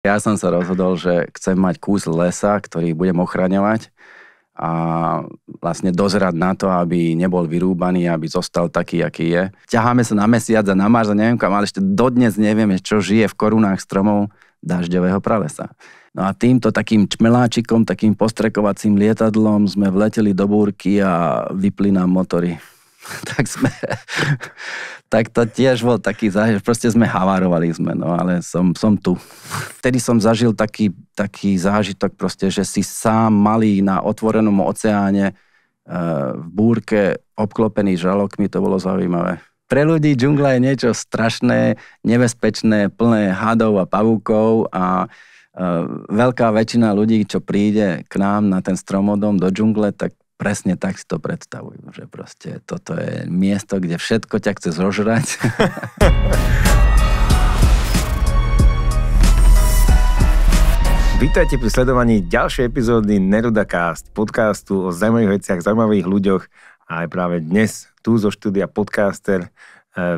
Ja som sa rozhodol, že chcem mať kús lesa, ktorý budem ochraňovať a vlastne dozerať na to, aby nebol vyrúbaný, aby zostal taký, aký je. Ťaháme sa na mesiac a na Mars a neviem kam, ale ešte dodnes nevieme, čo žije v korunách stromov dažďového pralesa. No a týmto takým čmeláčikom, takým postrekovacím lietadlom sme vleteli do búrky a vypli nám motory. tak sme, tak to tiež bol taký zážitok, proste sme havárovali sme, no ale som, som tu. Vtedy som zažil taký, taký zážitok proste, že si sám malý na otvorenom oceáne eh, v búrke obklopený žalokmi, to bolo zaujímavé. Pre ľudí džungla je niečo strašné, nebezpečné, plné hadov a pavúkov a eh, veľká väčšina ľudí, čo príde k nám na ten stromodom do džungle, tak presne tak si to predstavujú, že proste toto je miesto, kde všetko ťa chce zožrať. Vítajte pri sledovaní ďalšej epizódy Neruda Cast, podcastu o zaujímavých veciach, zaujímavých ľuďoch a aj práve dnes tu zo štúdia Podcaster e,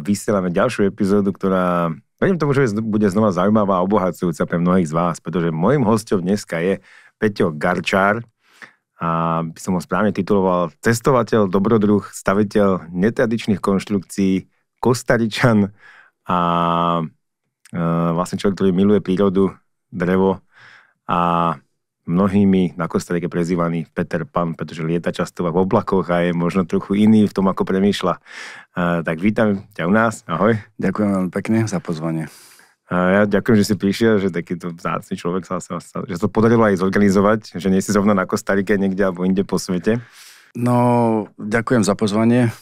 vysielame ďalšiu epizódu, ktorá verím tomu, že bude znova zaujímavá a obohacujúca pre mnohých z vás, pretože môjim hosťom dneska je Peťo Garčár, a by som ho správne tituloval Cestovateľ, dobrodruh, staviteľ netradičných konštrukcií, kostaričan a e, vlastne človek, ktorý miluje prírodu, drevo a mnohými na Kostarike prezývaný Peter Pan, pretože lieta často v oblakoch a je možno trochu iný v tom, ako premýšľa. E, tak vítam ťa u nás, ahoj. Ďakujem veľmi pekne za pozvanie. Ja ďakujem, že si prišiel, že takýto vzácný človek sa, sa, sa, že to podarilo aj zorganizovať, že nie si zrovna na Kostarike niekde alebo inde po svete. No, ďakujem za pozvanie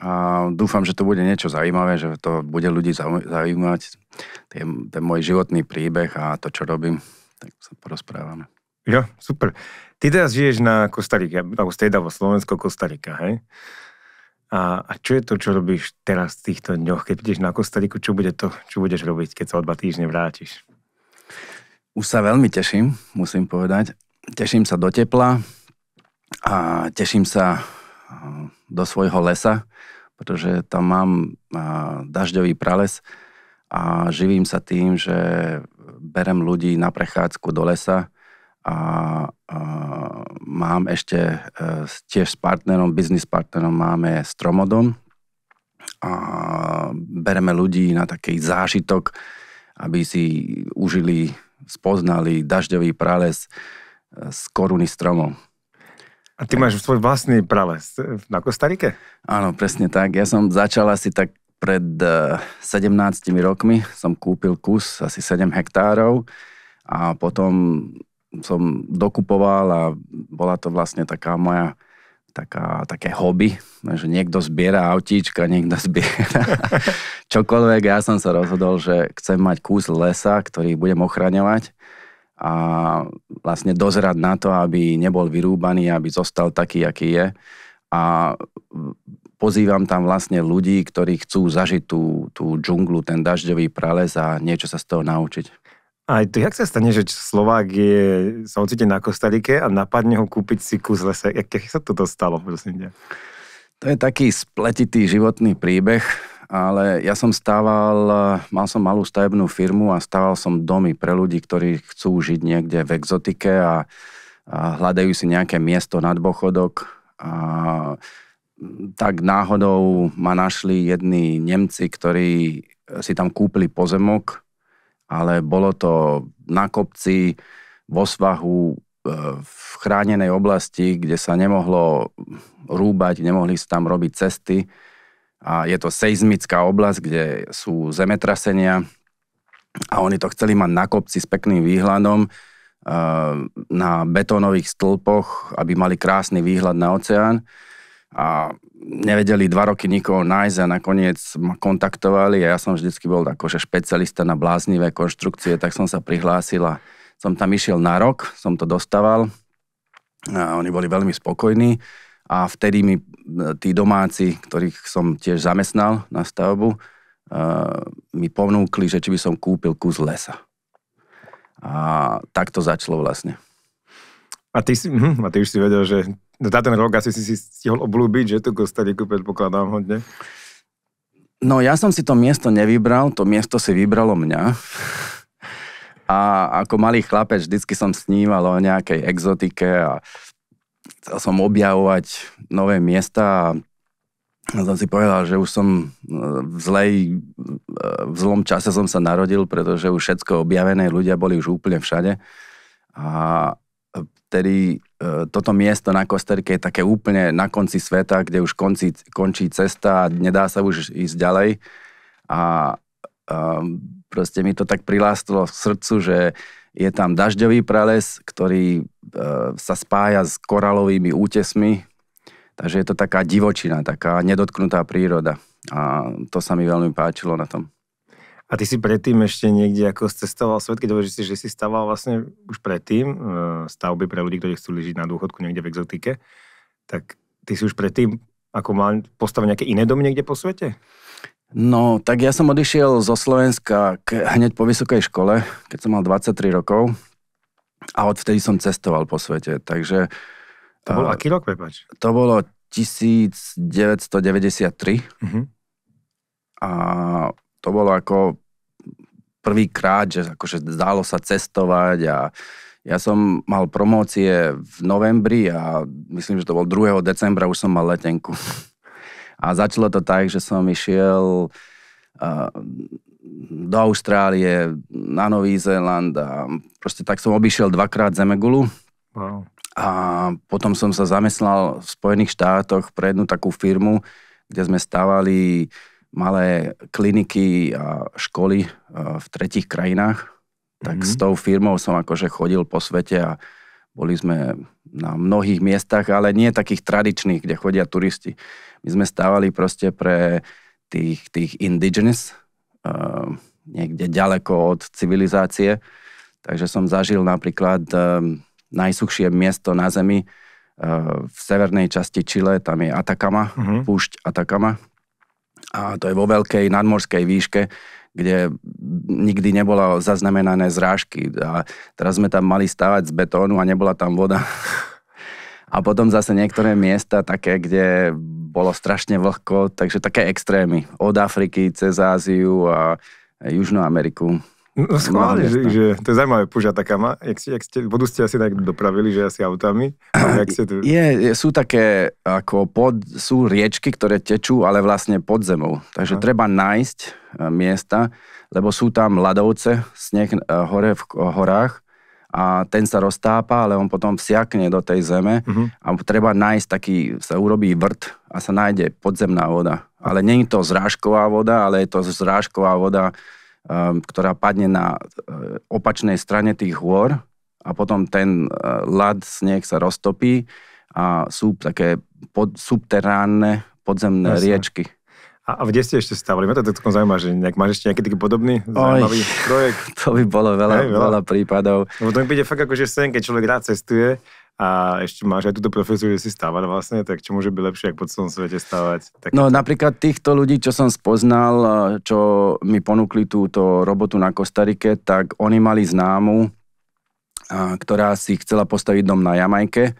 a dúfam, že to bude niečo zaujímavé, že to bude ľudí zaujímať, ten, ten môj životný príbeh a to, čo robím, tak sa porozprávame. Jo, super. Ty teraz žiješ na Kostarike, alebo teda Slovensko-Kostarika, hej? A, a čo je to, čo robíš teraz v týchto dňoch, keď prídeš na Kostariku, čo bude to, čo budeš robiť, keď sa o dva týždne vrátiš? Už sa veľmi teším, musím povedať. Teším sa do tepla a teším sa do svojho lesa, pretože tam mám dažďový prales a živím sa tým, že berem ľudí na prechádzku do lesa a, a mám ešte e, tiež s partnerom, biznis partnerom máme Stromodon a bereme ľudí na taký zážitok, aby si užili, spoznali dažďový prales e, z koruny stromov. A ty tak. máš svoj vlastný prales e, na Kostarike? Áno, presne tak. Ja som začal asi tak pred 17 e, rokmi, som kúpil kus asi 7 hektárov a potom som dokupoval a bola to vlastne taká moja taká, také hobby, že niekto zbiera autíčka, niekto zbiera čokoľvek. Ja som sa rozhodol, že chcem mať kus lesa, ktorý budem ochraňovať a vlastne dozerať na to, aby nebol vyrúbaný, aby zostal taký, aký je. A pozývam tam vlastne ľudí, ktorí chcú zažiť tú, tú džunglu, ten dažďový prales a niečo sa z toho naučiť. A to jak sa stane, že Slovák je, sa ocitne na Kostarike a napadne ho kúpiť si kus lesa? Jak, jak sa to dostalo, prosím ťa? To je taký spletitý životný príbeh, ale ja som stával, mal som malú stavebnú firmu a stával som domy pre ľudí, ktorí chcú žiť niekde v exotike a, a hľadajú si nejaké miesto nad bochodok. A tak náhodou ma našli jedni Nemci, ktorí si tam kúpili pozemok ale bolo to na kopci, vo svahu, e, v chránenej oblasti, kde sa nemohlo rúbať, nemohli sa tam robiť cesty. A je to seizmická oblasť, kde sú zemetrasenia a oni to chceli mať na kopci s pekným výhľadom e, na betónových stĺpoch, aby mali krásny výhľad na oceán. A nevedeli dva roky nikoho nájsť a nakoniec ma kontaktovali a ja som vždycky bol akože špecialista na bláznivé konštrukcie, tak som sa prihlásil a som tam išiel na rok, som to dostával a oni boli veľmi spokojní a vtedy mi e, tí domáci, ktorých som tiež zamestnal na stavbu, e, mi ponúkli, že či by som kúpil kus lesa. A tak to začalo vlastne. A ty, si, mhm, a ty už si vedel, že za no ten rok asi si si stihol oblúbiť, že tú Kostariku predpokladám hodne. No ja som si to miesto nevybral, to miesto si vybralo mňa. A ako malý chlapec vždycky som sníval o nejakej exotike a chcel som objavovať nové miesta a som si povedal, že už som eh, v, zlej, eh, v zlom čase som sa narodil, pretože už všetko objavené, ľudia boli už úplne všade. A, vtedy e, toto miesto na Kosterke je také úplne na konci sveta, kde už konci, končí cesta a nedá sa už ísť ďalej. A e, proste mi to tak prilástlo v srdcu, že je tam dažďový prales, ktorý e, sa spája s koralovými útesmi, takže je to taká divočina, taká nedotknutá príroda. A to sa mi veľmi páčilo na tom. A ty si predtým ešte niekde ako cestoval svet, keď hovoríš si, že si staval vlastne už predtým e, stavby pre ľudí, ktorí chcú ležiť na dôchodku niekde v exotike, tak ty si už predtým ako mal postavené nejaké iné domy niekde po svete? No, tak ja som odišiel zo Slovenska k, hneď po vysokej škole, keď som mal 23 rokov a odvtedy som cestoval po svete, takže... To bol aký rok, prepač? To bolo 1993 uh-huh. Mhm. a to bolo ako prvýkrát, že akože dalo sa cestovať a ja som mal promócie v novembri a myslím, že to bol 2. decembra, už som mal letenku. A začalo to tak, že som išiel uh, do Austrálie, na Nový Zéland a proste tak som obišiel dvakrát Zemegulu. Wow. A potom som sa zamestnal v Spojených štátoch pre jednu takú firmu, kde sme stávali. uh, malé kliniky a školy v tretich krajinách, tak mm-hmm. s tou firmou som akože chodil po svete a boli sme na mnohých miestach, ale nie takých tradičných, kde chodia turisti. My sme stávali proste pre tých, tých indigenous, niekde ďaleko od civilizácie. Takže som zažil napríklad najsuchšie miesto na Zemi v severnej časti Chile, tam je Atacama, uh-huh. púšť Atacama, a to je vo veľkej nadmorskej výške, kde nikdy nebola zaznamenané zrážky. A teraz sme tam mali stávať z betónu a nebola tam voda. A potom zase niektoré miesta také, kde bolo strašne vlhko, takže také extrémy. Od Afriky cez Áziu a Južnú Ameriku. No, no schválne, že, že to je zaujímavé taká kama. Jak ste, jak ste, vodu ste asi tak dopravili, že asi autami? Jak ste tu... je, sú také, ako pod, sú riečky, ktoré tečú, ale vlastne pod zemou. Takže Aha. treba nájsť e, miesta, lebo sú tam ľadovce, sneh e, hore v horách a ten sa roztápa, ale on potom vsiakne do tej zeme uh-huh. a treba nájsť taký, sa urobí vrt a sa nájde podzemná voda. Ale nie je to zrážková voda, ale je to zrážková voda Um, ktorá padne na uh, opačnej strane tých hôr a potom ten uh, ľad, sneh sa roztopí a sú také pod, subteránne podzemné Jasne. riečky. A, a kde ste ešte stávali? Mňa to tak zaujíma, že nejak, máš ešte nejaký taký podobný zaujímavý Oj, projekt? To by bolo veľa, Aj, veľa. veľa prípadov. Lebo to mi príde fakt ako, že sen, keď človek rád cestuje a ešte máš aj túto profesiu, že si stávať vlastne, tak čo môže byť lepšie, ako po celom svete stávať? Tak... No napríklad týchto ľudí, čo som spoznal, čo mi ponúkli túto robotu na Kostarike, tak oni mali známu, ktorá si chcela postaviť dom na Jamajke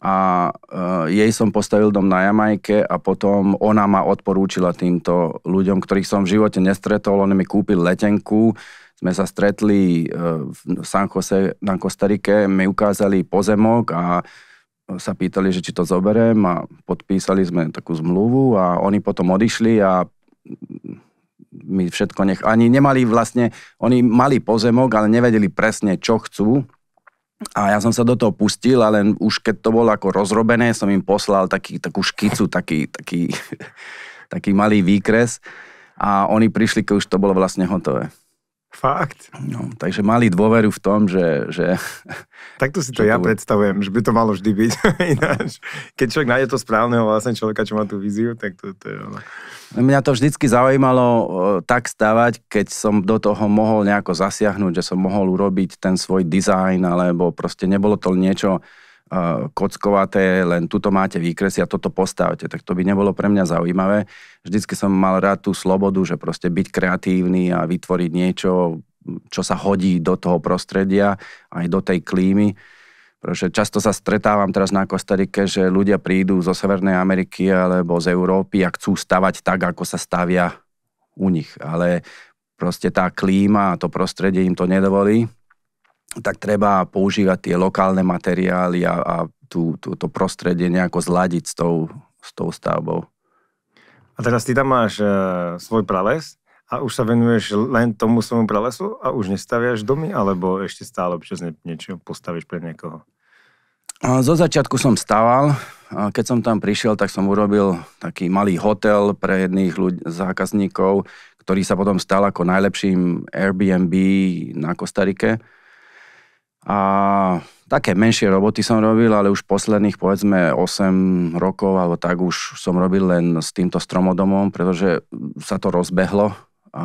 a e, jej som postavil dom na Jamajke a potom ona ma odporúčila týmto ľuďom, ktorých som v živote nestretol, on mi kúpil letenku, sme sa stretli e, v San Jose na Kostarike, mi ukázali pozemok a e, sa pýtali, že či to zoberiem a podpísali sme takú zmluvu a oni potom odišli a mm, my všetko nech... Ani nemali vlastne... Oni mali pozemok, ale nevedeli presne, čo chcú. A ja som sa do toho pustil, ale už keď to bolo ako rozrobené, som im poslal taký, takú škicu, taký, taký, taký malý výkres a oni prišli, keď už to bolo vlastne hotové. Fakt? No, takže mali dôveru v tom, že... že Takto si to ja to... predstavujem, že by to malo vždy byť ináč. Keď človek nájde to správneho vlastne človeka, čo má tú víziu, tak to, to je... Mňa to vždycky zaujímalo e, tak stavať, keď som do toho mohol nejako zasiahnuť, že som mohol urobiť ten svoj dizajn, alebo proste nebolo to niečo, Eh, kockovaté, len tuto máte výkresy a toto postavte. Tak to by nebolo pre mňa zaujímavé. Vždycky som mal rád tú slobodu, že proste byť kreatívny a vytvoriť niečo, čo sa hodí do toho prostredia, aj do tej klímy. Pretože často sa stretávam teraz na Kostarike, že ľudia prídu zo Severnej Ameriky alebo z Európy a chcú stavať tak, ako sa stavia u nich. Ale proste tá klíma a to prostredie im to nedovolí tak treba používať tie lokálne materiály a, a tú, tú, to prostredie nejako zladiť s tou, s tou stavbou. A teraz ty tam máš e, svoj prales a už sa venuješ len tomu svojmu pralesu a už nestaviaš domy, alebo ešte stále občas niečo postaviš pre niekoho? Zo začiatku som staval, keď som tam prišiel, tak som urobil taký malý hotel pre jedných ľudí, zákazníkov, ktorý sa potom stal ako najlepším Airbnb na Kostarike a také menšie roboty som robil, ale už posledných povedzme 8 rokov alebo tak už som robil len s týmto stromodomom, pretože sa to rozbehlo a, a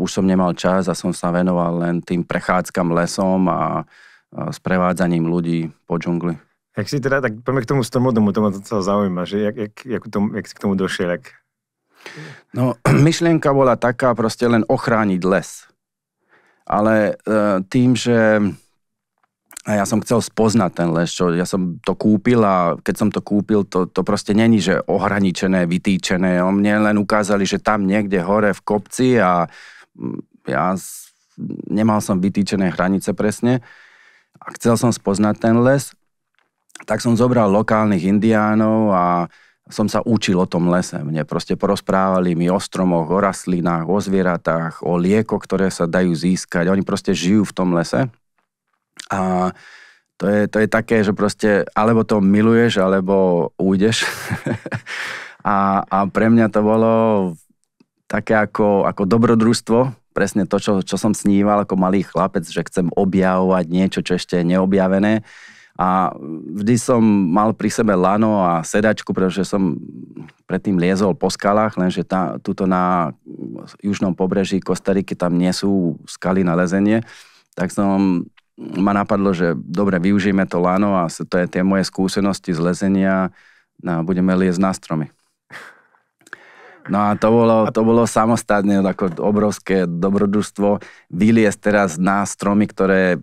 už som nemal čas a som sa venoval len tým prechádzkam lesom a, a sprevádzaním ľudí po džungli. Jak si teda, tak poďme k tomu stromodomu, to ma docela zaujíma, že jak, jak, jak, tom, jak si k tomu došiel, jak... No, myšlienka bola taká proste len ochrániť les ale e, tým, že a ja som chcel spoznať ten les, čo ja som to kúpil a keď som to kúpil, to, to proste není, že ohraničené, vytýčené. O mne len ukázali, že tam niekde hore v kopci a ja nemal som vytýčené hranice presne a chcel som spoznať ten les, tak som zobral lokálnych indiánov a som sa učil o tom lese. Mne proste porozprávali mi o stromoch, o rastlinách, o zvieratách, o lieko, ktoré sa dajú získať. Oni proste žijú v tom lese. A to je, to je také, že proste alebo to miluješ, alebo ujdeš. a, a pre mňa to bolo také ako, ako dobrodružstvo, presne to, čo, čo som sníval ako malý chlapec, že chcem objavovať niečo, čo ešte je neobjavené. A vždy som mal pri sebe lano a sedačku, pretože som predtým liezol po skalách, lenže tá, tuto na južnom pobreží Kostariky tam nie sú skaly na lezenie, tak som ma napadlo, že dobre, využijeme to lano a to je tie moje skúsenosti z lezenia a budeme liezť na stromy. No a to bolo, to bolo samostatne ako obrovské dobrodružstvo vyliesť teraz na stromy, ktoré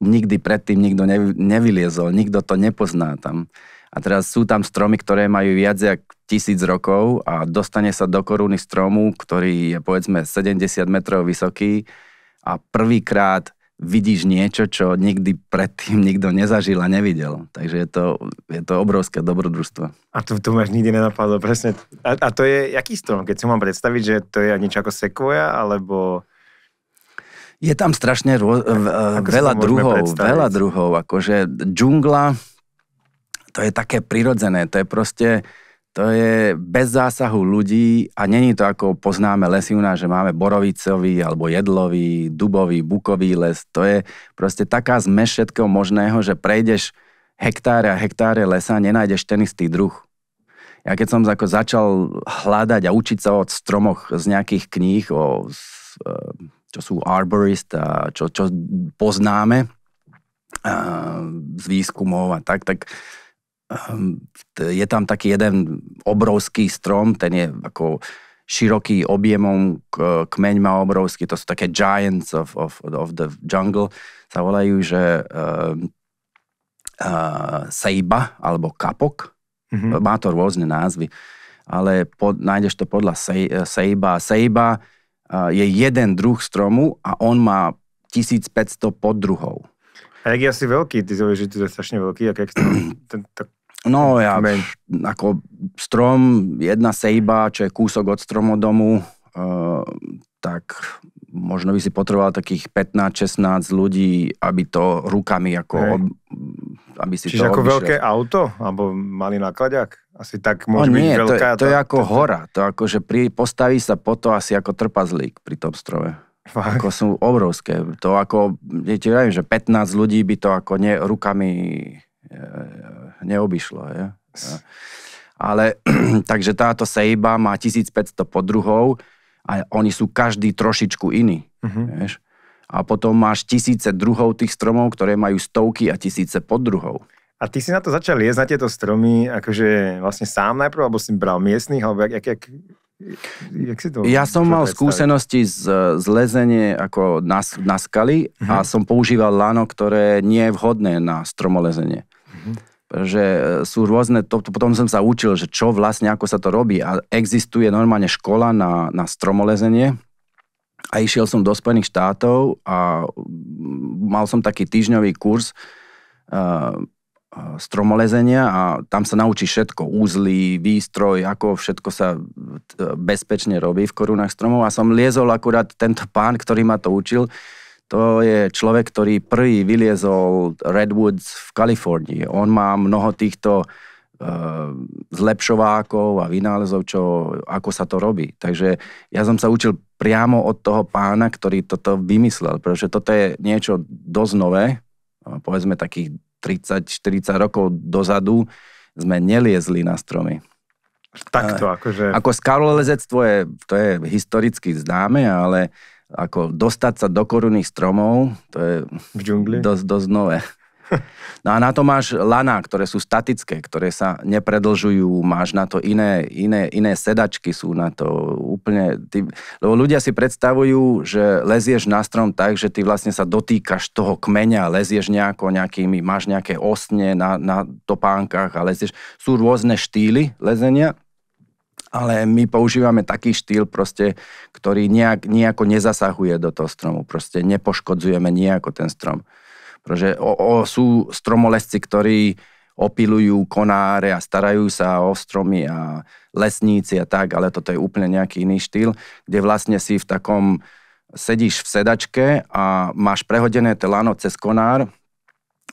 nikdy predtým nikto nevy, nevyliezol, nikto to nepozná tam. A teraz sú tam stromy, ktoré majú viac jak tisíc rokov a dostane sa do koruny stromu, ktorý je povedzme 70 metrov vysoký a prvýkrát vidíš niečo, čo nikdy predtým nikto nezažil a nevidel. Takže je to, je to obrovské dobrodružstvo. A to, to máš nikdy nenapadlo, presne. A, a to je, jaký strom? Keď si mám predstaviť, že to je niečo ako sekvoja, alebo... Je tam strašne rô, Ako veľa druhov, veľa druhov, akože džungla, to je také prirodzené, to je proste, to je bez zásahu ľudí a není to ako poznáme lesy u nás, že máme borovicový alebo jedlový, dubový, bukový les, to je proste taká zmes všetkého možného, že prejdeš hektáre a hektáre lesa, a nenájdeš ten istý druh. Ja keď som začal hľadať a učiť sa o stromoch z nejakých kníh, o čo sú arborist, a čo, čo poznáme a z výskumov a tak, tak ehm, je tam taký jeden obrovský strom, ten je ako široký objemom, kmeň má obrovský, to sú také giants of, of, of the jungle, sa volajú, že uh, ehm, uh, sejba alebo kapok, mm-hmm. má to rôzne názvy, ale pod, nájdeš to podľa sej, sejba. Sejba Eh, je jeden druh stromu a on má 1500 poddruhov. A jak je asi veľký? Ty zaujíš, že to je strašne veľký. A jak strom, ten, tak... No ja, ako strom, jedna sejba, čo je kúsok od stromodomu, uh, tak možno by si potreboval takých 15-16 ľudí, aby to rukami ako... Hey. Ob, aby si Čiže to ako obišiel. veľké auto? Alebo malý nákladák? Asi tak môže no nie, byť to, veľká. To, to je ako to, hora. To ako, že pri, postaví sa po to asi ako trpazlík pri tom strove. Fakt. Ako sú obrovské. To ako, viete, ja viem, že 15 ľudí by to ako ne, rukami e, neobyšlo. Je? Ale takže táto sejba má 1500 podruhov a oni sú každý trošičku iný. Uh-huh. Mhm. Vieš? A potom máš tisíce druhov tých stromov, ktoré majú stovky a tisíce podruhov. A ty si na to začal liezť, na tieto stromy, akože vlastne sám najprv, alebo si bral miestných, alebo jak, jak, jak si to... Ja som mal predstaviť? skúsenosti z, z lezenie ako na, na skaly uh-huh. a mhm. som používal lano, ktoré nie je vhodné na stromolezenie. Uh-huh mhm. že e, sú rôzne, to, to, potom som sa učil, že čo vlastne, ako sa to robí a existuje normálne škola na, na stromolezenie a išiel som do Spojených štátov a mal som taký týždňový kurz uh, stromolezenia a tam sa naučí všetko, úzly, výstroj, ako všetko sa e, bezpečne robí v korunách stromov a som liezol akurát tento pán, ktorý ma to učil, to je človek, ktorý prvý vyliezol Redwoods v Kalifornii. On má mnoho týchto e, zlepšovákov a vynálezov, čo, ako sa to robí. Takže ja som sa učil priamo od toho pána, ktorý toto vymyslel, pretože toto je niečo dosť nové, povedzme takých 30-40 rokov dozadu sme neliezli na stromy. Takto, akože... Ako skalolezectvo je, to je historicky známe, ale ako dostať sa do korunných stromov, to je v džungli? Dosť, dosť nové. No a na to máš laná, ktoré sú statické, ktoré sa nepredlžujú, máš na to iné, iné, iné sedačky sú na to úplne... Ty, lebo ľudia si predstavujú, že lezieš na strom tak, že ty vlastne sa dotýkaš toho kmeňa, lezieš nejako nejakými, máš nejaké osne na, na topánkach a lezieš. Sú rôzne štýly lezenia, ale my používame taký štýl proste, ktorý nejak, nejako nezasahuje do toho stromu, proste nepoškodzujeme nejako ten strom. Protože o, o, sú stromolesci, ktorí opilujú konáre a starajú sa o stromy a lesníci a tak, ale toto je úplne nejaký iný štýl, kde vlastne si v takom, sedíš v sedačke a máš prehodené telano cez konár,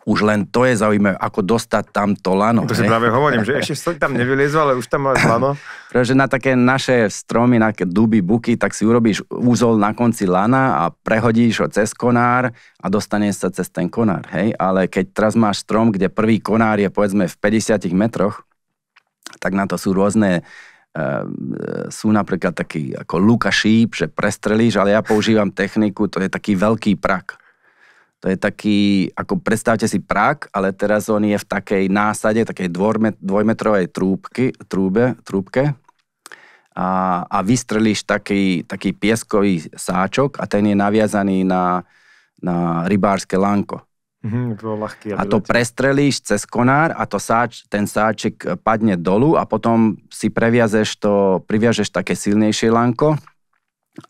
už len to je zaujímavé, ako dostať tam to lano. To si práve hovorím, že ešte som tam nevyliezol, ale už tam máš lano. Pretože na také naše stromy, na duby, buky, tak si urobíš úzol na konci lana a prehodíš ho cez konár a dostane sa cez ten konár. Hej? Ale keď teraz máš strom, kde prvý konár je povedzme v 50 metroch, tak na to sú rôzne e, e, sú napríklad taký ako luka šíp, že prestrelíš, ale ja používam techniku, to je taký veľký prak. To je taký, ako predstavte si prak, ale teraz on je v takej násade, takej dvojmet, dvojmetrovej trúbky, trúbe, trúbke a, a vystrelíš taký, taký pieskový sáčok a ten je naviazaný na, na rybárske lanko. Mm-hmm, to ľahký, a to prestrelíš cez konár a to sáč, ten sáček padne dolu a potom si previažeš to, priviažeš také silnejšie lanko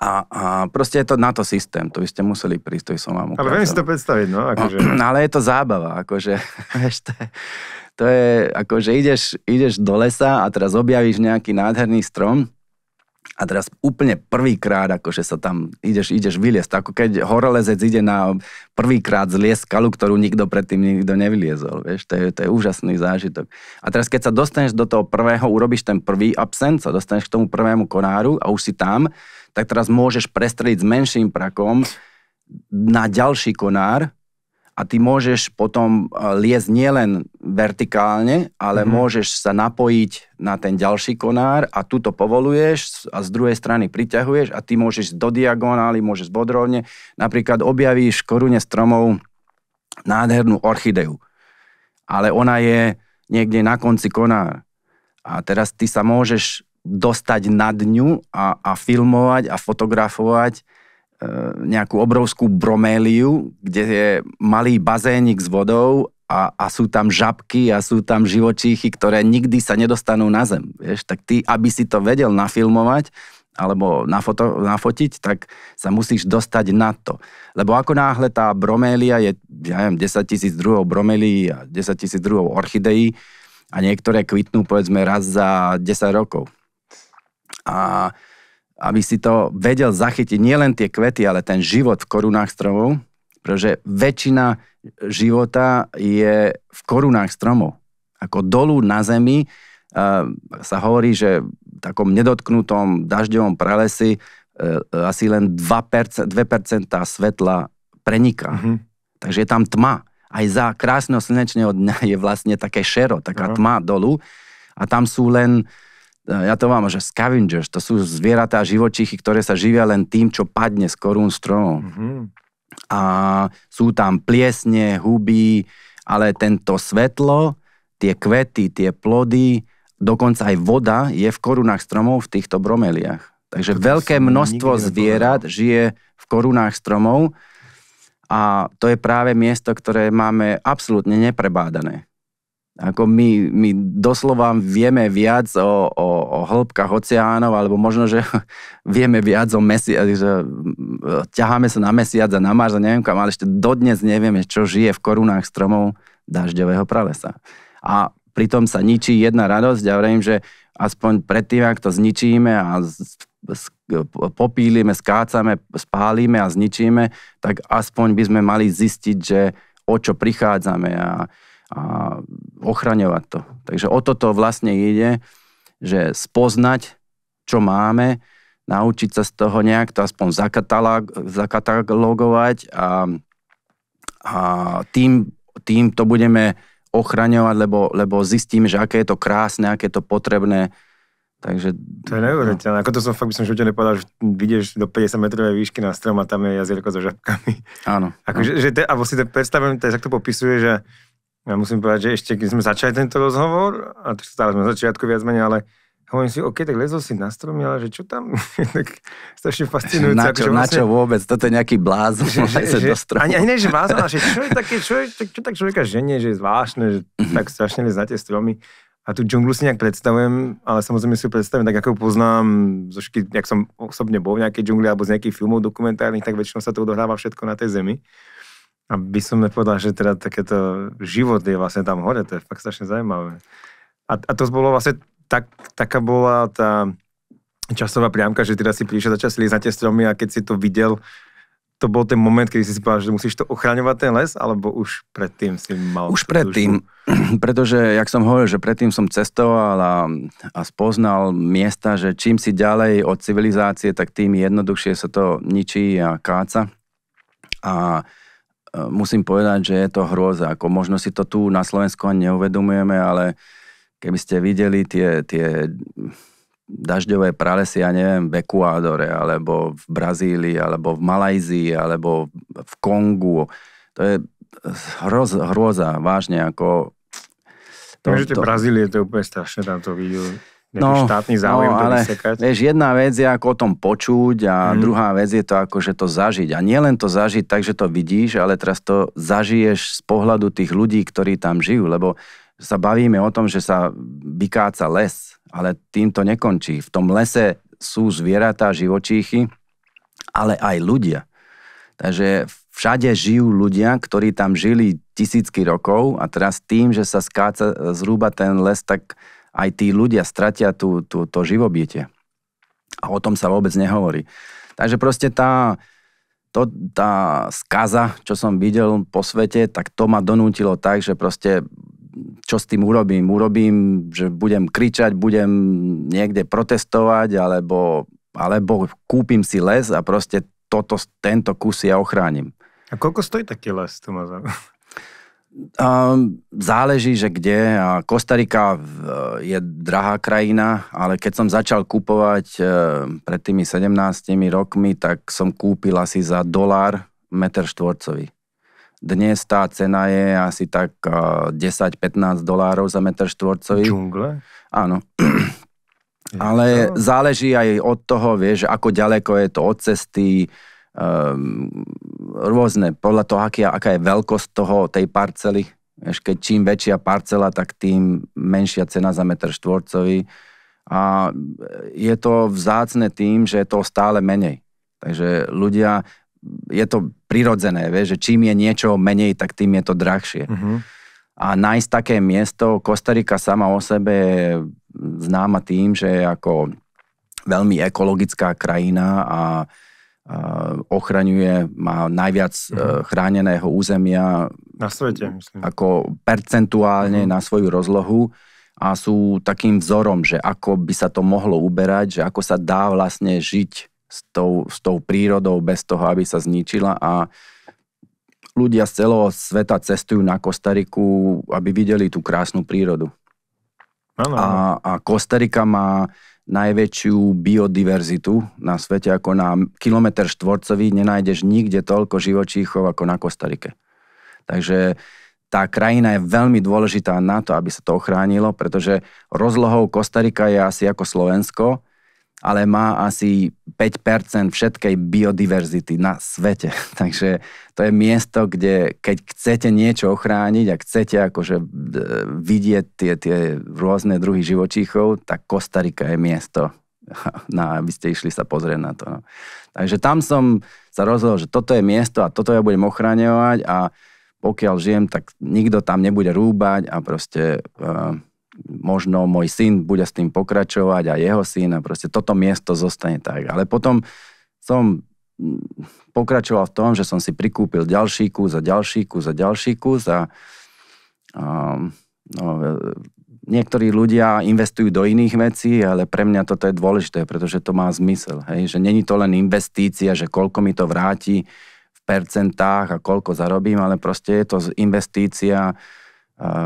a, a proste je to na to systém, to by ste museli prísť, to by som vám ukázal. Ale viem si to predstaviť, no. Akože... no ale je to zábava, akože, vieš, to je, to je akože ideš, ideš do lesa a teraz objavíš nejaký nádherný strom a teraz úplne prvýkrát, akože sa tam ideš, ideš vyliesť. Ako keď horolezec ide na prvýkrát z skalu, ktorú nikto predtým nikto nevyliezol. Vieš, to je, to je úžasný zážitok. A teraz keď sa dostaneš do toho prvého, urobíš ten prvý absent, sa dostaneš k tomu prvému konáru a už si tam, tak teraz môžeš prestreliť s menším prakom na ďalší konár a ty môžeš potom e, liesť nielen vertikálne, ale mm-hmm. môžeš sa napojiť na ten ďalší konár a tu to povoluješ a z druhej strany priťahuješ a ty môžeš do diagonály, môžeš bodrovne. Napríklad objavíš korune stromov nádhernú orchideu, ale ona je niekde na konci konára. A teraz ty sa môžeš dostať na dňu a, a filmovať a fotografovať e, nejakú obrovskú broméliu, kde je malý bazénik s vodou a, a sú tam žabky a sú tam živočíchy, ktoré nikdy sa nedostanú na zem. Vieš? Tak ty, aby si to vedel nafilmovať alebo nafoto, nafotiť, tak sa musíš dostať na to. Lebo ako náhle tá bromélia je, ja neviem, 10 tisíc druhov bromélii a 10 tisíc druhov orchideí a niektoré kvitnú povedzme raz za 10 rokov a aby si to vedel zachytiť nielen tie kvety, ale ten život v korunách stromov, pretože väčšina života je v korunách stromov. Ako dolu na zemi eh, sa hovorí, že v takom nedotknutom dažďovom pralesi eh, asi len 2%, 2% svetla preniká. Mm-hmm. Takže je tam tma. Aj za krásneho slnečného dňa je vlastne také šero, taká Aha. tma dolu a tam sú len ja to mám, že scavengers, to sú zvieratá, živočichy, ktoré sa živia len tým, čo padne z korún stromov. Mm-hmm. A sú tam pliesne, huby, ale tento svetlo, tie kvety, tie plody, dokonca aj voda je v korunách stromov v týchto bromeliach. Takže to veľké množstvo zvierat žije v korunách stromov a to je práve miesto, ktoré máme absolútne neprebádané. Ako my, my doslova vieme viac o, o, o hĺbkach oceánov, alebo možno, že vieme viac o mesiaci, že ťaháme sa na mesiac a na Mars a neviem kam, ale ešte dodnes nevieme, čo žije v korunách stromov dažďového pralesa. A pritom sa ničí jedna radosť. Ja vrejím, že aspoň predtým, ak to zničíme a popílime, skácame, spálime a zničíme, tak aspoň by sme mali zistiť, že o čo prichádzame a a ochraňovať to. Takže o toto vlastne ide, že spoznať, čo máme, naučiť sa z toho nejak to aspoň zakatalog, zakatalogovať a, a tým, tým to budeme ochraňovať, lebo, lebo zistím, že aké je to krásne, aké je to potrebné. Takže, to je neuveriteľné. No. Ako to som fakt by som živote nepovedal, že vidieš do 50 metrovej výšky na strom a tam je jazierko so žabkami. Áno. Ako, no. že, že te, a vlastne to predstavujem, tak to popisuje, že ja musím povedať, že ešte keď sme začali tento rozhovor, a to stále sme na začiatku viac menej, ale hovorím si, OK, tak lezol si na stromy, ale že čo tam? tak strašne fascinujúce. Na čo, akože vlastne, na čo vôbec? Toto je nejaký blázon, že, že, že, do stromu. Ani, ani nie, že blázon, ale že čo je také, čo, je, čo čo tak človeka ženie, že je zvláštne, že mhm. tak strašne lez na tie stromy. A tú džunglu si nejak predstavujem, ale samozrejme si ju predstavujem tak, ako ju poznám, zošky, jak som osobne bol v nejakej džungli alebo z nejakých filmov dokumentárnych, tak väčšinou sa to odohráva všetko na tej zemi. Aby som nepovedal, že teda takéto život je vlastne tam hore, to je fakt strašne zaujímavé. A, a to bolo vlastne, tak, taká bola tá časová priamka, že teda si prišiel, začal si na tie stromy a keď si to videl, to bol ten moment, kedy si si povedal, že musíš to ochraňovať ten les, alebo už predtým si mal... Už predtým, dušu? pretože, jak som hovoril, že predtým som cestoval a, a spoznal miesta, že čím si ďalej od civilizácie, tak tým jednoduchšie sa to ničí a káca. A musím povedať, že je to hrôza. Ako možno si to tu na Slovensku ani neuvedomujeme, ale keby ste videli tie, tie dažďové pralesy, ja neviem, v Ekuádore, alebo v Brazílii, alebo v Malajzii, alebo v Kongu. To je hroz, hrôza, vážne, ako... To, to... Brazílie to je úplne strašné, tam to vidím no, štátny no, záujem no, ale, vysekať. Vieš, jedna vec je ako o tom počuť a mm. druhá vec je to ako, že to zažiť. A nie len to zažiť tak, že to vidíš, ale teraz to zažiješ z pohľadu tých ľudí, ktorí tam žijú, lebo sa bavíme o tom, že sa vykáca les, ale tým to nekončí. V tom lese sú zvieratá, živočíchy, ale aj ľudia. Takže všade žijú ľudia, ktorí tam žili tisícky rokov a teraz tým, že sa skáca zhruba ten les tak aj tí ľudia stratia tú, tú, to živobytie. A o tom sa vôbec nehovorí. Takže proste tá, to, tá skaza, čo som videl po svete, tak to ma donútilo tak, že proste čo s tým urobím? Urobím, že budem kričať, budem niekde protestovať, alebo, alebo kúpim si les a proste toto, tento kus ja ochránim. A koľko stojí taký les, tu ma Um, záleží, že kde. Kostarika eh, je drahá krajina, ale keď som začal kupovať eh, pred tými 17 rokmi, tak som kúpil asi za dolár meter štvorcový. Dnes tá cena je asi tak 10-15 eh, dolárov za meter štvorcový. Džungle? Áno. Ale záleží aj od toho, vieš, ako ďaleko je to od cesty, Ehm, rôzne, podľa toho, aká, aká je veľkosť toho, tej parcely. keď čím väčšia parcela, tak tým menšia cena za meter štvorcový. A je to vzácne tým, že je to stále menej. Takže ľudia, je to prirodzené, vie, že čím je niečo menej, tak tým je to drahšie. Uh-huh. A nájsť také miesto, Kostarika sama o sebe je známa tým, že je ako veľmi ekologická krajina a Eh, ochraňuje, má najviac mm. chráneného územia na svete, myslím. Ako percentuálne mm. na svoju rozlohu a sú takým vzorom, že ako by sa to mohlo uberať, že ako sa dá vlastne žiť s tou, s tou prírodou bez toho, aby sa zničila a ľudia z celého sveta cestujú na Kostariku, aby videli tú krásnu prírodu. Ano. A, a Kostarika má najväčšiu biodiverzitu na svete, ako na kilometr štvorcový nenájdeš nikde toľko živočíchov ako na Kostarike. Takže tá krajina je veľmi dôležitá na to, aby sa to ochránilo, pretože rozlohou Kostarika je asi ako Slovensko ale má asi 5% všetkej biodiverzity na svete. Takže to je miesto, kde keď chcete niečo ochrániť a chcete akože vidieť tie, tie rôzne druhy živočíchov, tak Kostarika je miesto, na, aby ste išli sa pozrieť na to. No. Takže tam som sa rozhodol, že toto je miesto a toto ja budem ochráňovať. a pokiaľ žijem, tak nikto tam nebude rúbať a proste... Uh, možno môj syn bude s tým pokračovať a jeho syn a proste toto miesto zostane tak. Ale potom som mm, pokračoval v tom, že som si prikúpil ďalší kus a ďalší kus a ďalší kus a, a no, niektorí ľudia investujú do iných vecí, ale pre mňa toto je dôležité, pretože to má zmysel. Hej? Že není to len investícia, že koľko mi to vráti v percentách a koľko zarobím, ale proste je to investícia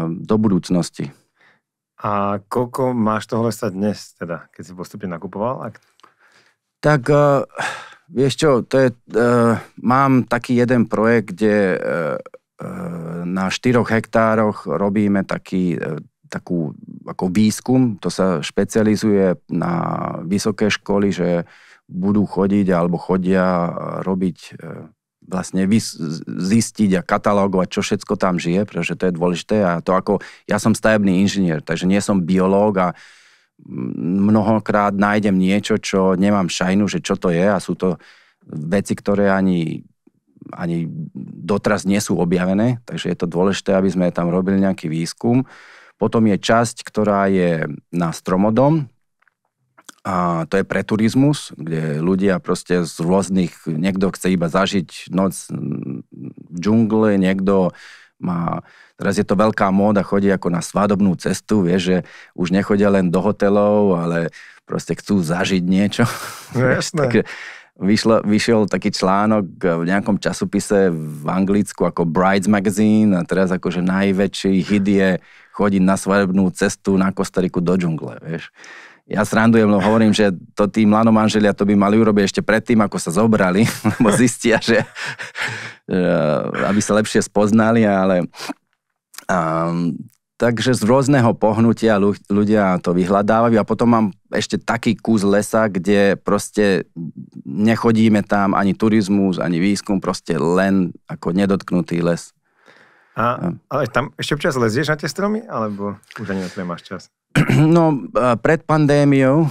do budúcnosti. A koľko máš toho lesa dnes, teda, keď si postupne nakupoval? Ak... Tak uh, vieš čo, to je, uh, mám taký jeden projekt, kde uh, na 4 hektároch robíme taký, uh, takú ako výskum, to sa špecializuje na vysoké školy, že budú chodiť alebo chodia robiť uh, vlastne zistiť a katalógovať, čo všetko tam žije, pretože to je dôležité. A to ako, ja som stavebný inžinier, takže nie som biológ a mnohokrát nájdem niečo, čo nemám šajnu, že čo to je a sú to veci, ktoré ani, ani doteraz nie sú objavené, takže je to dôležité, aby sme tam robili nejaký výskum. Potom je časť, ktorá je na stromodom, a to je pre turizmus, kde ľudia proste z rôznych, niekto chce iba zažiť noc mm, v džungle, niekto má, teraz je to veľká móda, chodí ako na svadobnú cestu, Vie, že už nechodia len do hotelov, ale proste chcú zažiť niečo. No, jasné. Takže vyšlo, vyšiel taký článok v nejakom časopise v Anglicku ako Brides Magazine a teraz akože najväčší hit je chodiť na svadobnú cestu na Kostariku do džungle, vieš. Ja srandujem, no hovorím, že to tí mladom manželia to by mali urobiť ešte predtým, ako sa zobrali, lebo zistia, že, eh, aby sa lepšie spoznali, ale um, takže z rôzneho pohnutia ľudia to vyhľadávajú a potom mám ešte taký kus lesa, kde proste nechodíme tam ani turizmus, ani výskum, proste len ako nedotknutý les. A, hm. ale tam ešte občas lezieš na tie stromy, alebo už ani na to nemáš čas? No, pred pandémiou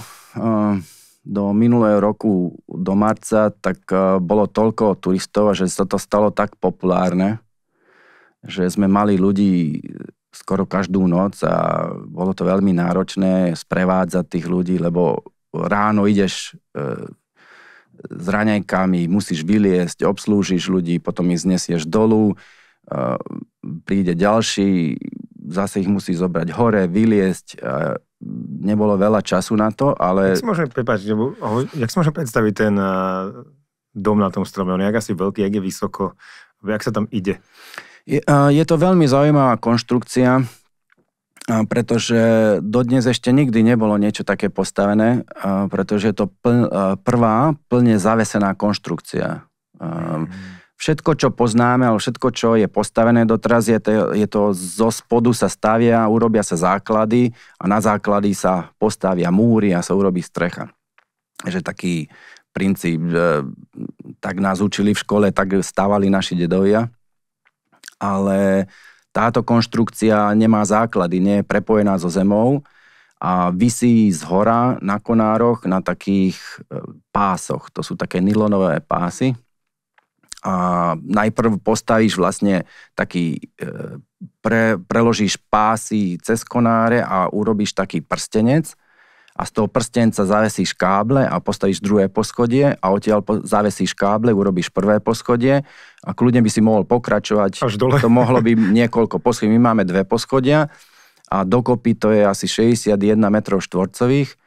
do minulého roku, do marca, tak bolo toľko turistov, že sa to stalo tak populárne, že sme mali ľudí skoro každú noc a bolo to veľmi náročné sprevádzať tých ľudí, lebo ráno ideš e, s raňajkami, musíš vyliesť, obslúžiš ľudí, potom ich znesieš dolu, príde ďalší, zase ich musí zobrať hore, vyliesť. Nebolo veľa času na to, ale... Jak si môžeme, prepáčiť, jak si môžem predstaviť ten dom na tom strome? On je asi veľký, jak je vysoko, jak sa tam ide? Je, je to veľmi zaujímavá konštrukcia, pretože dodnes ešte nikdy nebolo niečo také postavené, pretože je to pln, prvá plne zavesená konštrukcia. Mm všetko, čo poznáme, alebo všetko, čo je postavené doteraz, je to, je to zo spodu sa stavia, urobia sa základy a na základy sa postavia múry a sa urobí strecha. Takže taký princíp, že tak nás učili v škole, tak stávali naši dedovia. Ale táto konštrukcia nemá základy, nie je prepojená so zemou a vysí z hora na konároch na takých e, pásoch. To sú také nylonové pásy, a najprv postavíš vlastne taký, e, pre, preložíš pásy cez konáre a urobíš taký prstenec a z toho prstenca zavesíš káble a postavíš druhé poschodie a odtiaľ po, zavesíš káble, urobíš prvé poschodie a kľudne by si mohol pokračovať. Až dole. To mohlo by niekoľko poschodí. My máme dve poschodia a dokopy to je asi 61 metrov štvorcových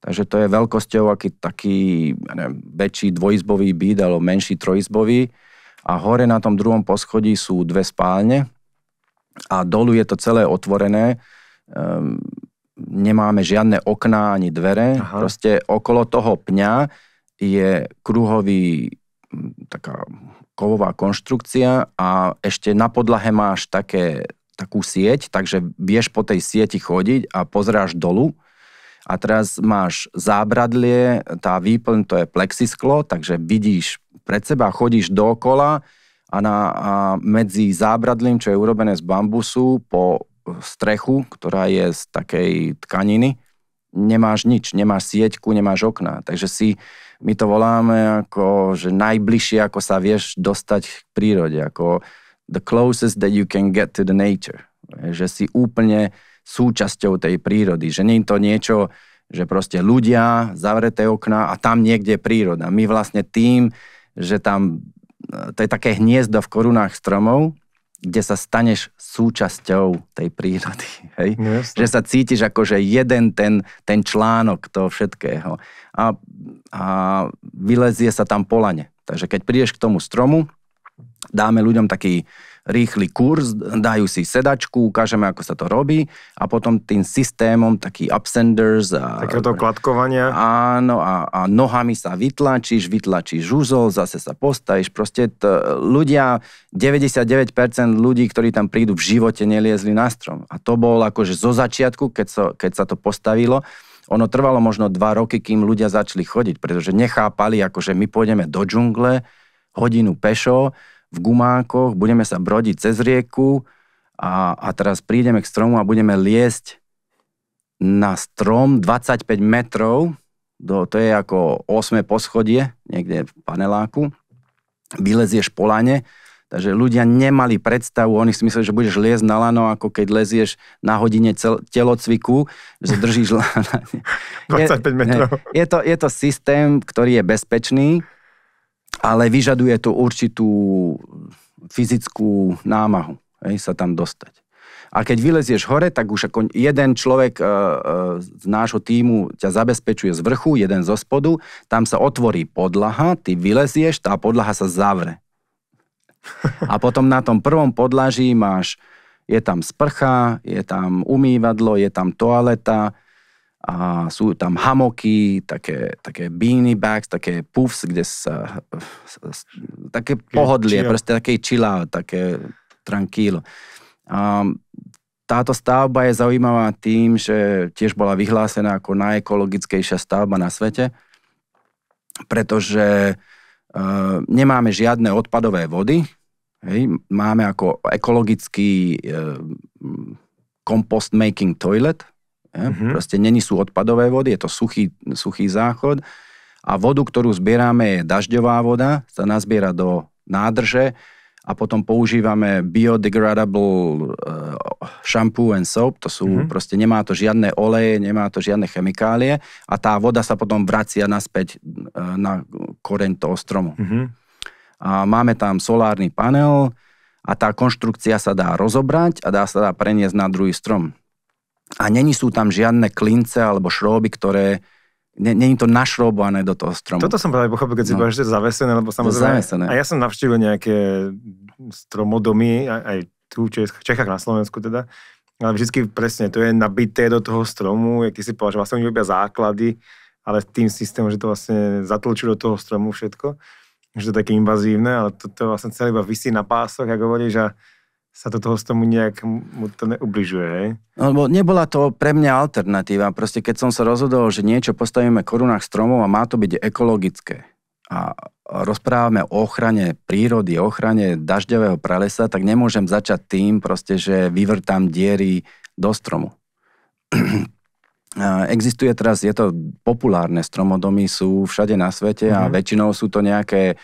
Takže to je veľkosťou aký, taký ja neviem, väčší dvojizbový byt alebo menší trojizbový. A hore na tom druhom poschodí sú dve spálne a dolu je to celé otvorené. Um, nemáme žiadne okná ani dvere. Aha. Proste okolo toho pňa je kruhový taká kovová konštrukcia a ešte na podlahe máš také, takú sieť, takže vieš po tej sieti chodiť a pozráš dolu a teraz máš zábradlie, tá výplň to je plexisklo, takže vidíš pred seba, chodíš dokola. a, na, a medzi zábradlím, čo je urobené z bambusu, po strechu, ktorá je z takej tkaniny, nemáš nič, nemáš sieťku, nemáš okna. Takže si, my to voláme ako, že najbližšie, ako sa vieš dostať k prírode, ako the closest that you can get to the nature. Že si úplne súčasťou tej prírody. Že nie je to niečo, že proste ľudia, zavreté okna a tam niekde je príroda. My vlastne tým, že tam e, to je také hniezdo v korunách stromov, kde sa staneš súčasťou tej prírody. Hej? No, že sa cítiš ako že jeden ten, ten článok toho všetkého. A, a vylezie sa tam polane. Takže keď prídeš k tomu stromu, dáme ľuďom taký rýchly kurz, dajú si sedačku, ukážeme, ako sa to robí a potom tým systémom taký upsenders a... Takéto kladkovania. Áno, a, a nohami sa vytlačíš, vytlačíš žúzol, zase sa postaviš. Proste t- ľudia, 99% ľudí, ktorí tam prídu v živote, neliezli na strom. A to bol akože zo začiatku, keď, so, keď sa to postavilo, ono trvalo možno dva roky, kým ľudia začali chodiť, pretože nechápali, akože my pôjdeme do džungle, hodinu pešo, v gumákoch, budeme sa brodiť cez rieku a, a teraz prídeme k stromu a budeme liesť na strom 25 metrov, do, to je ako 8. poschodie, niekde v paneláku, vylezieš po lane, takže ľudia nemali predstavu, oni si mysleli, že budeš liesť na lano, ako keď lezieš na hodine cel, telocviku, že držíš lano. 25 metrov. Je, je, to, je to systém, ktorý je bezpečný, ale vyžaduje to určitú fyzickú námahu hej, sa tam dostať. A keď vylezieš hore, tak už ako jeden človek e, e, z nášho týmu ťa zabezpečuje z vrchu, jeden zo spodu, tam sa otvorí podlaha, ty vylezieš, tá podlaha sa zavre. A potom na tom prvom podlaží máš, je tam sprcha, je tam umývadlo, je tam toaleta, a sú tam hamoky, také, také beanie bags, také puffs, kde sa, také pohodlie, proste také chill také tranquilo. A táto stavba je zaujímavá tým, že tiež bola vyhlásená ako najekologickejšia stavba na svete, pretože e, nemáme žiadne odpadové vody, hej, máme ako ekologický e, compost making toilet, Mm-hmm. Proste není sú odpadové vody, je to suchý, suchý záchod a vodu, ktorú zbierame, je dažďová voda, sa nazbiera do nádrže a potom používame biodegradable eh, shampoo and soap, to sú mm-hmm. proste, nemá to žiadne oleje, nemá to žiadne chemikálie a tá voda sa potom vracia naspäť eh, na koreň toho stromu. Mm-hmm. A máme tam solárny panel a tá konštrukcia sa dá rozobrať a dá sa dá preniesť na druhý strom a není sú tam žiadne klince alebo šroby, ktoré Není to našrobované do toho stromu. Toto som práve pochopil, keď si no. povedal, je zavesené, lebo samozrejme... Zavesené. A ja som navštívil nejaké stromodomy, aj, aj tu v Čechách, na Slovensku teda, ale vždycky presne to je nabité do toho stromu, jak ty si povedal, že vlastne oni robia základy, ale v tým systémom, že to vlastne zatlčí do toho stromu všetko, že to je také invazívne, ale toto to vlastne celé iba vysí na pásoch, ako hovoríš, a sa do toho s tomu nejak mu to neubližuje, hej? No, lebo nebola to pre mňa alternatíva. Proste keď som sa rozhodol, že niečo postavíme korunách stromov a má to byť ekologické a rozprávame o ochrane prírody, o ochrane dažďového pralesa, tak nemôžem začať tým proste, že vyvrtám diery do stromu. Existuje teraz, je to populárne, stromodomy sú všade na svete mm-hmm. a mhm. väčšinou sú to nejaké e,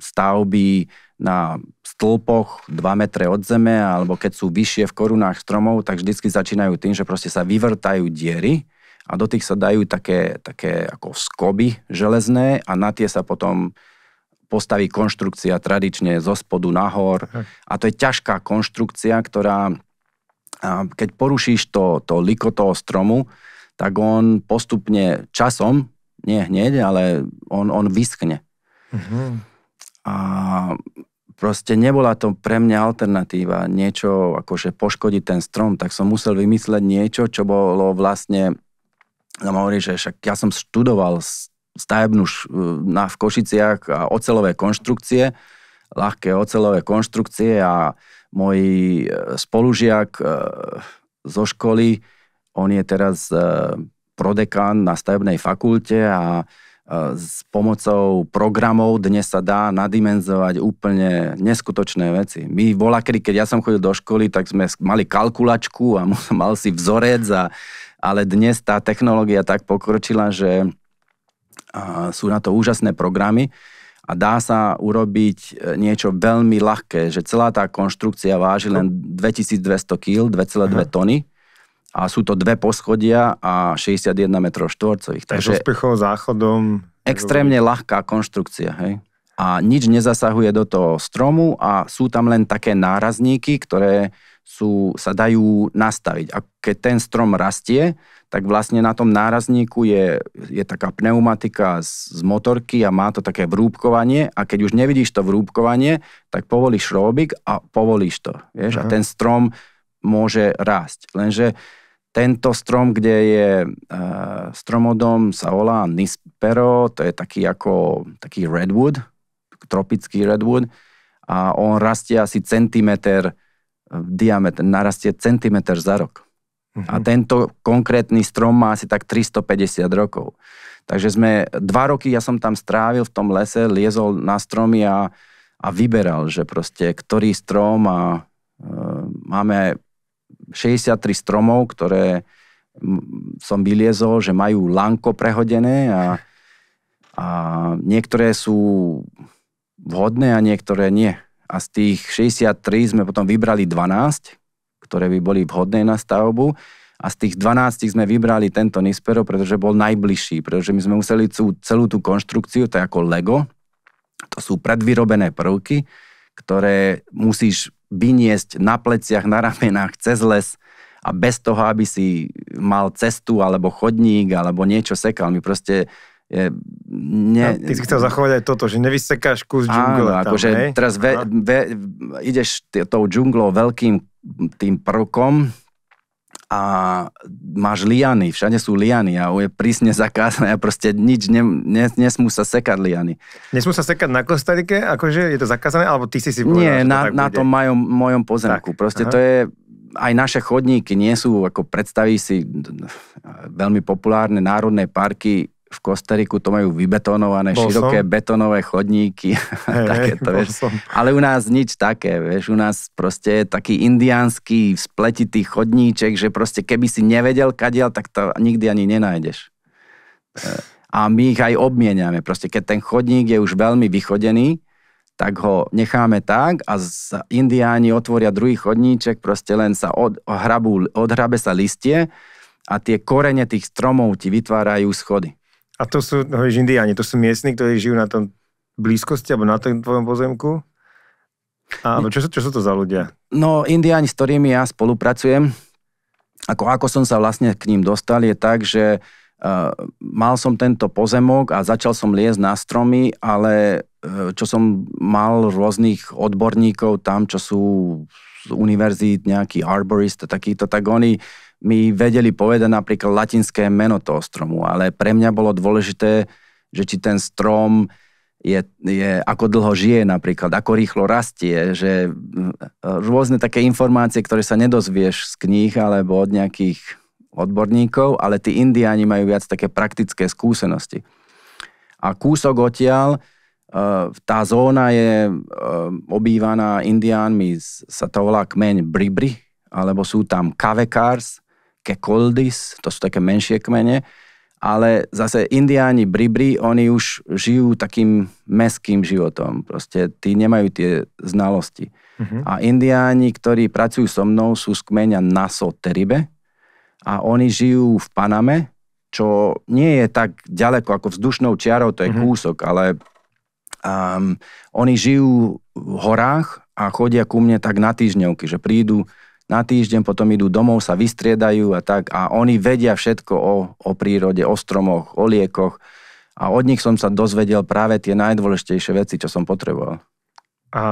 stavby na stĺpoch 2 metre od zeme, alebo keď sú vyššie v korunách stromov, tak vždycky začínajú tým, že proste sa vyvrtajú diery a do tých sa dajú také, také ako skoby železné a na tie sa potom postaví konštrukcia tradične zo spodu nahor. A to je ťažká konštrukcia, ktorá, keď porušíš to, to liko toho stromu, tak on postupne časom, nie hneď, ale on, on vyschne. Mm-hmm. A proste nebola to pre mňa alternatíva, niečo akože poškodiť ten strom, tak som musel vymysleť niečo, čo bolo vlastne, no hovorí, že však ja som študoval stavebnú e, na, v Košiciach a ocelové konštrukcie, ľahké ocelové konštrukcie a môj e, spolužiak e, zo školy, on je teraz prodekán na stavebnej fakulte a E, s pomocou programov dnes sa dá nadimenzovať úplne neskutočné veci. My volakedy, keď ja som chodil do školy, tak sme mali kalkulačku a mal si vzorec, a, ale dnes tá technológia tak pokročila, že e, sú na to úžasné programy a dá sa urobiť e, niečo veľmi ľahké, že celá tá konštrukcia váži no. len 2200 kg, 2,2 tony a sú to dve poschodia a 61 m štvorcových. Takže úspechov záchodom... Extrémne ľahká konštrukcia, hej. A nič nezasahuje do toho stromu a sú tam len také nárazníky, ktoré sú, sa dajú nastaviť. A keď ten strom rastie, tak vlastne na tom nárazníku je, je taká pneumatika z, z motorky a má to také vrúbkovanie a keď už nevidíš to vrúbkovanie, tak povolíš šrobik a povolíš to. Vieš? Aha. A ten strom môže rásť. Lenže tento strom, kde je uh, stromodom, sa volá Nispero, to je taký ako taký redwood, tropický redwood a on rastie asi centimeter eh, v diameter, narastie centimeter za rok. Uh-huh. A mhm. tento konkrétny strom má asi tak 350 rokov. Takže sme, dva roky ja som tam strávil v tom lese, liezol na stromy a, a vyberal, že proste ktorý strom a e, máme 63 stromov, ktoré som vyliezol, že majú lanko prehodené a, a niektoré sú vhodné a niektoré nie. A z tých 63 sme potom vybrali 12, ktoré by boli vhodné na stavbu a z tých 12 sme vybrali tento Nispero, pretože bol najbližší, pretože my sme museli tú, celú tú konštrukciu, to je ako Lego, to sú predvyrobené prvky, ktoré musíš vyniesť na pleciach, na ramenách, cez les a bez toho, aby si mal cestu alebo chodník alebo niečo sekal. My proste je, ne... No, ty si chcel zachovať aj toto, že nevysekáš kus džungle. Áno, akože teraz ve, ve, ideš tou džunglou veľkým tým prvkom, a máš liany, všade sú liany a je prísne zakázané a proste nič, ne, ne, nesmú sa sekať liany. Nesmú sa sekať na Kostarike? Akože je to zakázané? Alebo ty si si povedal, Nie, na, to na tom majom, mojom pozemku. Tak. Proste Aha. to je, aj naše chodníky nie sú, ako predstaví si veľmi populárne národné parky, v Kostariku to majú vybetonované, bol široké som. betonové chodníky. Hey, takéto, vieš. Ale u nás nič také, vieš. U nás proste je taký indiánsky spletitý chodníček, že proste keby si nevedel kadiel, tak to nikdy ani nenájdeš. Eh, a my ich aj obmieniame. Proste keď ten chodník je už veľmi vychodený, tak ho necháme tak a z indiáni otvoria druhý chodníček, proste len sa od, hrabu, odhrabe sa listie a tie korene tých stromov ti vytvárajú schody. A to sú, hovoríš, no indiáni, to sú miestni, ktorí žijú na tom blízkosti alebo na tom tvojom pozemku? A, čo, čo sú to za ľudia? No, indiáni, s ktorými ja spolupracujem, ako, ako som sa vlastne k ním dostal, je tak, že uh, mal som tento pozemok a začal som liesť na stromy, ale uh, čo som mal rôznych odborníkov tam, čo sú z univerzít, nejaký arborist a takýto, tak oni uh, mi vedeli povedať napríklad latinské meno toho stromu, ale pre mňa bolo dôležité, že či ten strom je, je, ako dlho žije napríklad, ako rýchlo rastie, že e, e, rôzne také informácie, ktoré sa nedozvieš z kníh alebo od nejakých odborníkov, ale tí indiáni majú viac také praktické skúsenosti. A kúsok odtiaľ, e, tá zóna je obývaná indiánmi, sa to volá kmeň Bribri, alebo sú tam Kavekars. Kekoldis, to sú také menšie kmene, ale zase indiáni bribri, oni už žijú takým meským životom. Proste tí nemajú tie znalosti. Uh-huh. A indiáni, ktorí pracujú so mnou, sú z kmeňa Naso Teribe a oni žijú v Paname, čo nie je tak ďaleko ako vzdušnou čiarou, to je uh-huh. kúsok, ale um, oni žijú v horách a chodia ku mne tak na týždňovky, že prídu na týždeň, potom idú domov, sa vystriedajú a tak a oni vedia všetko o, o prírode, o stromoch, o liekoch a od nich som sa dozvedel práve tie najdôležitejšie veci, čo som potreboval. A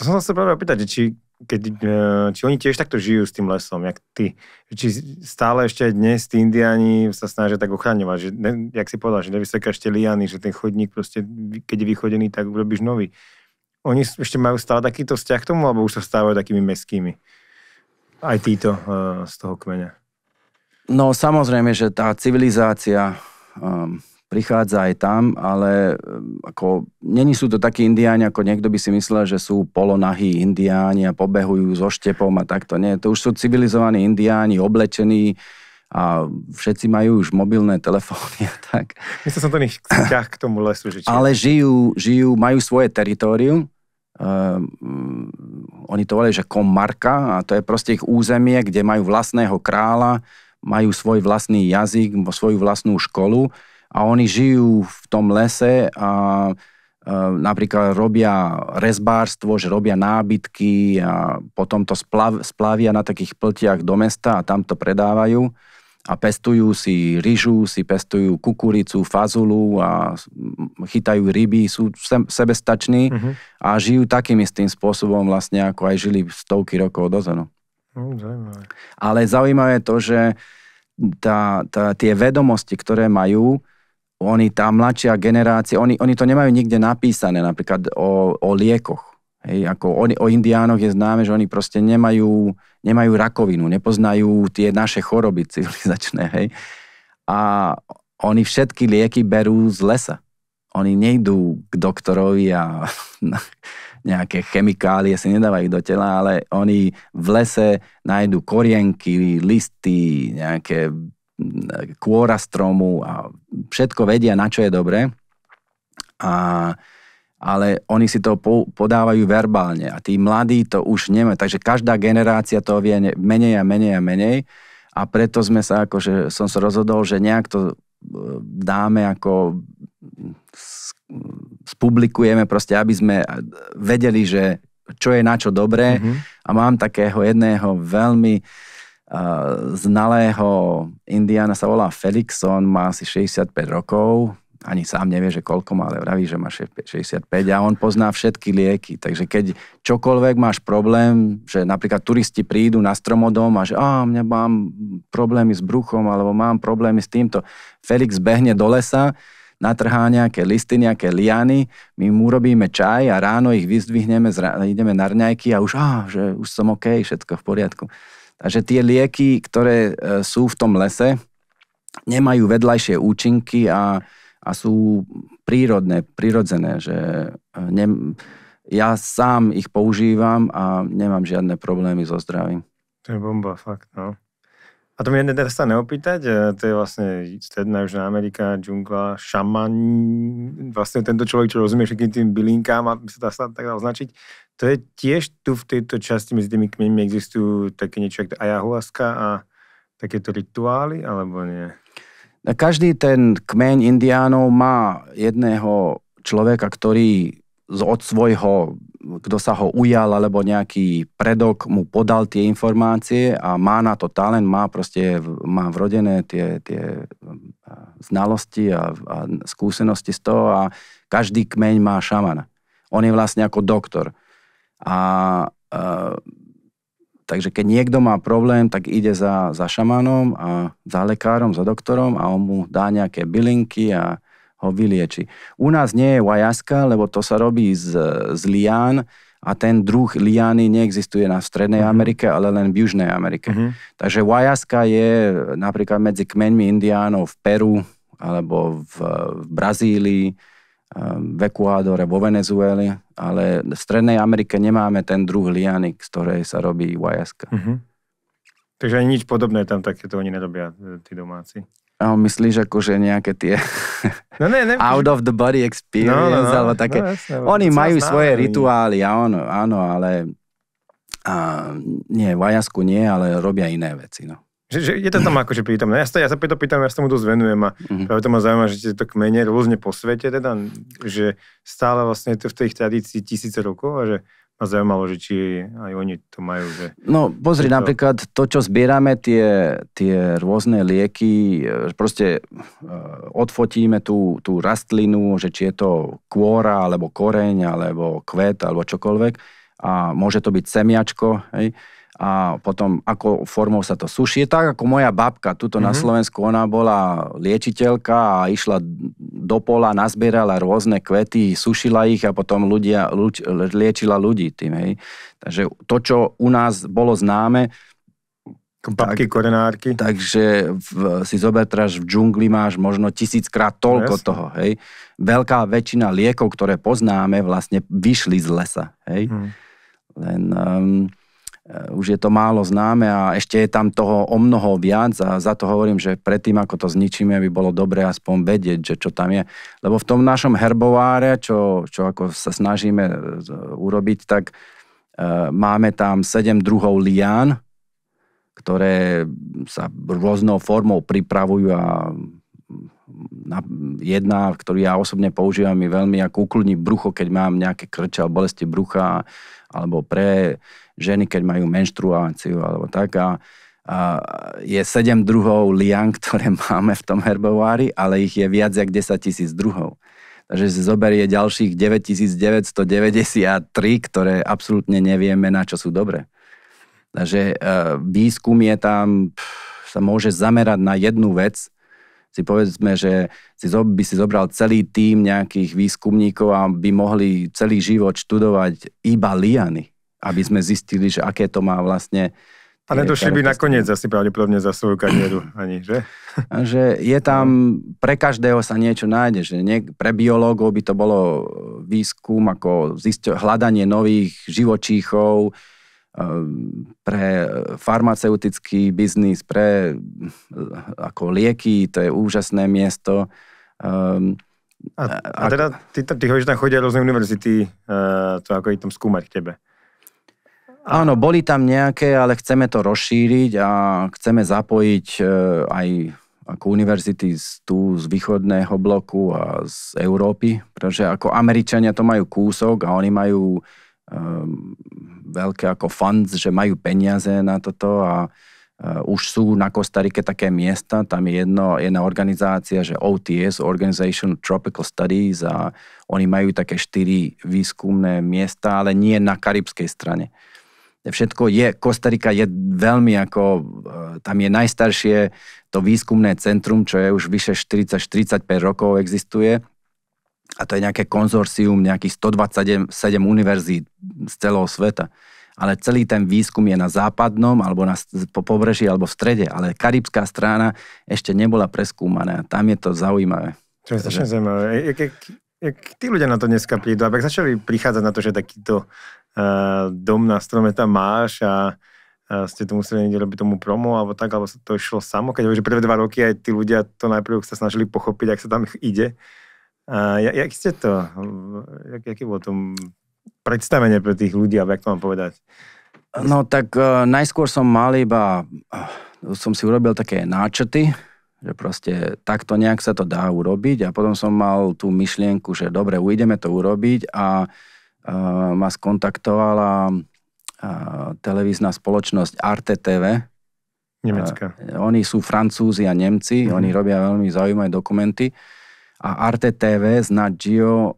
to som sa práve opýtať, či, keď, e, či oni tiež takto žijú s tým lesom, jak ty. Či stále ešte dnes tí indiani sa snažia tak ochraňovať, že ne, jak si povedal, že nevysekáš tie liany, že ten chodník proste, keď je vychodený, tak urobíš nový. Oni ešte majú stále takýto vzťah k tomu, alebo už sa stávajú takými meskými? Aj títo uh, z toho kmeňa. No samozrejme, že tá civilizácia um, prichádza aj tam, ale ehm, ako, není sú to takí indiáni, ako niekto by si myslel, že sú polonahí indiáni a pobehujú so štepom a takto. Nie, to už sú civilizovaní indiáni, oblečení a všetci majú už mobilné telefóny a tak. Myslím, som to ich k tomu lesu. Že či... Ale žijú, žijú, majú svoje teritorium, Uh, oni to volajú, že komarka a to je proste ich územie, kde majú vlastného kráľa, majú svoj vlastný jazyk, svoju vlastnú školu a oni žijú v tom lese a e, napríklad robia rezbárstvo, že robia nábytky a potom to splav, splavia na takých pltiach do mesta a tam to predávajú a pestujú si ryžu, si pestujú kukuricu, fazulu a chytajú ryby, sú sebestační uh-huh. a žijú takým istým spôsobom vlastne, ako aj žili stovky rokov dozadu. Hm, uh, Ale zaujímavé je to, že tá, tá, tie vedomosti, ktoré majú, oni, tá mladšia generácia, oni, oni to nemajú nikde napísané, napríklad o, o liekoch. Hej, ako oni, o indiánoch je známe, že oni proste nemajú, nemajú rakovinu, nepoznajú tie naše choroby civilizačné. Hej. A oni všetky lieky berú z lesa. Oni nejdú k doktorovi a nejaké chemikálie si nedávajú do tela, ale oni v lese nájdú korienky, listy, nejaké mm, kôra stromu a všetko vedia, na čo je dobré. A ale oni si to podávajú verbálne a tí mladí to už nemajú. Takže každá generácia to vie menej a menej a menej a preto sme sa akože, som sa rozhodol, že nejak to e, dáme ako spublikujeme proste, aby sme vedeli, že čo je na čo dobré mm-hmm. a mám takého jedného veľmi uh, znalého Indiana, sa volá Felix, on má asi 65 rokov, ani sám nevie, že koľko má, ale vraví, že má 65 a on pozná všetky lieky. Takže keď čokoľvek máš problém, že napríklad turisti prídu na stromodom a že a mňa mám problémy s bruchom alebo mám problémy s týmto. Felix behne do lesa, natrhá nejaké listy, nejaké liany, my mu urobíme čaj a ráno ich vyzdvihneme, ideme na rňajky a už, á, že už som OK, všetko v poriadku. Takže tie lieky, ktoré e, sú v tom lese, nemajú vedľajšie účinky a a sú prírodné, prirodzené, že e, ne, ja sám ich používam a nemám žiadne problémy so zdravím. To je bomba, fakt, no. A to mi jedne teraz sa neopýtať, e, to je vlastne stredná Južná Amerika, džungla, šaman, vlastne tento človek, čo rozumie všetkým tým bylinkám a sa dá sa tak dá označiť, to je tiež tu v tejto časti medzi tými kmeňmi existujú také niečo ako ayahuasca a takéto rituály, alebo nie? Každý ten kmeň indiánov má jedného človeka, ktorý od svojho, kto sa ho ujal, alebo nejaký predok mu podal tie informácie a má na to talent, má proste, má vrodené tie, tie znalosti a, a skúsenosti z toho a každý kmeň má šamana. On je vlastne ako doktor. A, a Takže keď niekto má problém, tak ide za, za šamanom a za lekárom, za doktorom a on mu dá nejaké bylinky a ho vylieči. U nás nie je vajaska, lebo to sa robí z, z lián a ten druh liány neexistuje na Strednej uh-huh. Amerike, ale len v Južnej Amerike. Uh-huh. Takže vajaska je napríklad medzi kmeňmi indiánov v Peru alebo v, v Brazílii, Ehm, v Ekuádore, vo Venezueli, ale v Strednej Amerike nemáme ten druh liany, z ktorej sa robí guajaska. Uh-huh. Mhm. Takže ani nič podobné tam takéto oni nerobia, e, tí domáci. A myslíš že akože nejaké tie no, ne, ne, out of the body experience, no, no, no, alebo také. No, jasne, oni majú svoje no. rituály, áno, áno, ale a, nie, vajasku nie, ale robia iné veci, no. Že, že je to tam akože prítomné. Ja sa, ja sa preto pýtam, ja sa tomu dosť venujem a mm-hmm. práve to ma zaujíma, že tieto kmene rôzne po svete teda, že stále vlastne to v tej tradícii tisíce rokov a že ma zaujímalo, že či aj oni to majú. Že... No pozri, to... napríklad to, čo zbierame, tie, tie rôzne lieky, e, proste e, odfotíme tú, tú rastlinu, že či je to kôra, alebo koreň, alebo kvet, alebo čokoľvek a môže to byť semiačko, hej, a potom ako formou sa to suší. Tak ako moja babka, tuto mm-hmm. na mhm. Slovensku, ona bola liečiteľka a išla do pola, nazbierala rôzne kvety, sušila ich a potom ľudia, ľuč, liečila ľudí tým, hej. Takže to, čo u nás bolo známe, Babky, tak, korenárky. Takže v, si zobetraš v džungli, máš možno tisíckrát toľko yes. toho, hej. Veľká väčšina liekov, ktoré poznáme, vlastne vyšli z lesa, hej. Hmm. Len um, Eh, už je to málo známe a ešte je tam toho o mnoho viac a za to hovorím, že predtým, ako to zničíme, by bolo dobre aspoň vedieť, že čo tam je. Lebo v tom našom herbováre, čo, čo ako sa snažíme eh, urobiť, tak e, máme tam sedem druhov lián, ktoré sa rôznou formou pripravujú a jedna, ktorú ja osobne používam, mi veľmi ako ukludní brucho, keď mám nejaké krče alebo bolesti brucha alebo pre ženy, keď majú menštruáciu alebo tak. A, a je sedem druhov lian, ktoré máme v tom herbovári, ale ich je viac ako 10 tisíc druhov. Takže si zoberie ďalších 9993, ktoré absolútne nevieme, na čo sú dobré. Takže e, výskum je tam, sa môže zamerať na jednu vec, si povedzme, že si by si zobral celý tým nejakých výskumníkov a by mohli celý život študovať iba liany aby sme zistili, že aké to má vlastne a nedošli by nakoniec asi pravdepodobne za svoju kariéru ani, že? A že je tam, pre každého sa niečo nájde, že nie, pre biológov by to bolo výskum, ako zisťo, hľadanie nových živočíchov, e, pre farmaceutický biznis, pre e, ako lieky, to je úžasné miesto. Ehm, a, a teda ty, ty hovoríš, tam chodia rôzne univerzity, e, to ako ich tam skúmať k tebe. Áno, boli tam nejaké, ale chceme to rozšíriť a chceme zapojiť e, aj ako univerzity z, tu z východného bloku a z Európy, pretože ako Američania to majú kúsok a oni majú um, veľké ako funds, že majú peniaze na toto a uh, už sú na Kostarike také miesta, tam je jedno, jedna organizácia, že OTS, Organization Tropical Studies a oni majú také štyri výskumné miesta, ale nie na karibskej strane všetko je, Kostarika je veľmi ako, e, tam je najstaršie to výskumné centrum, čo je už vyše 40-45 rokov existuje a to je nejaké konzorcium nejakých 127 univerzít z celého sveta. Ale celý ten výskum je na západnom, alebo na po pobreží, alebo v strede. Ale karibská strana ešte nebola preskúmaná. Tam je to zaujímavé. To je strašne zaujímavé. Jak, jak, jak tí ľudia na to dneska prídu, aby začali prichádzať na to, že takýto dom na strome tam máš a ste to museli niekde robiť tomu promo alebo tak, alebo to išlo samo, keď že prvé dva roky aj tí ľudia to najprv sa snažili pochopiť, ak sa tam ide. A jak, jak ste to, jak, jaký bolo to predstavenie pre tých ľudí, alebo jak to mám povedať? No tak uh, najskôr som mal iba, uh, som si urobil také náčrty, že proste takto nejak sa to dá urobiť a potom som mal tú myšlienku, že dobre, ujdeme to urobiť a uh, ma skontaktovala televízna spoločnosť Arte TV. Nemecká. Oni sú francúzi a Nemci, mm. oni robia veľmi zaujímavé dokumenty. A Arte TV z Nat Geo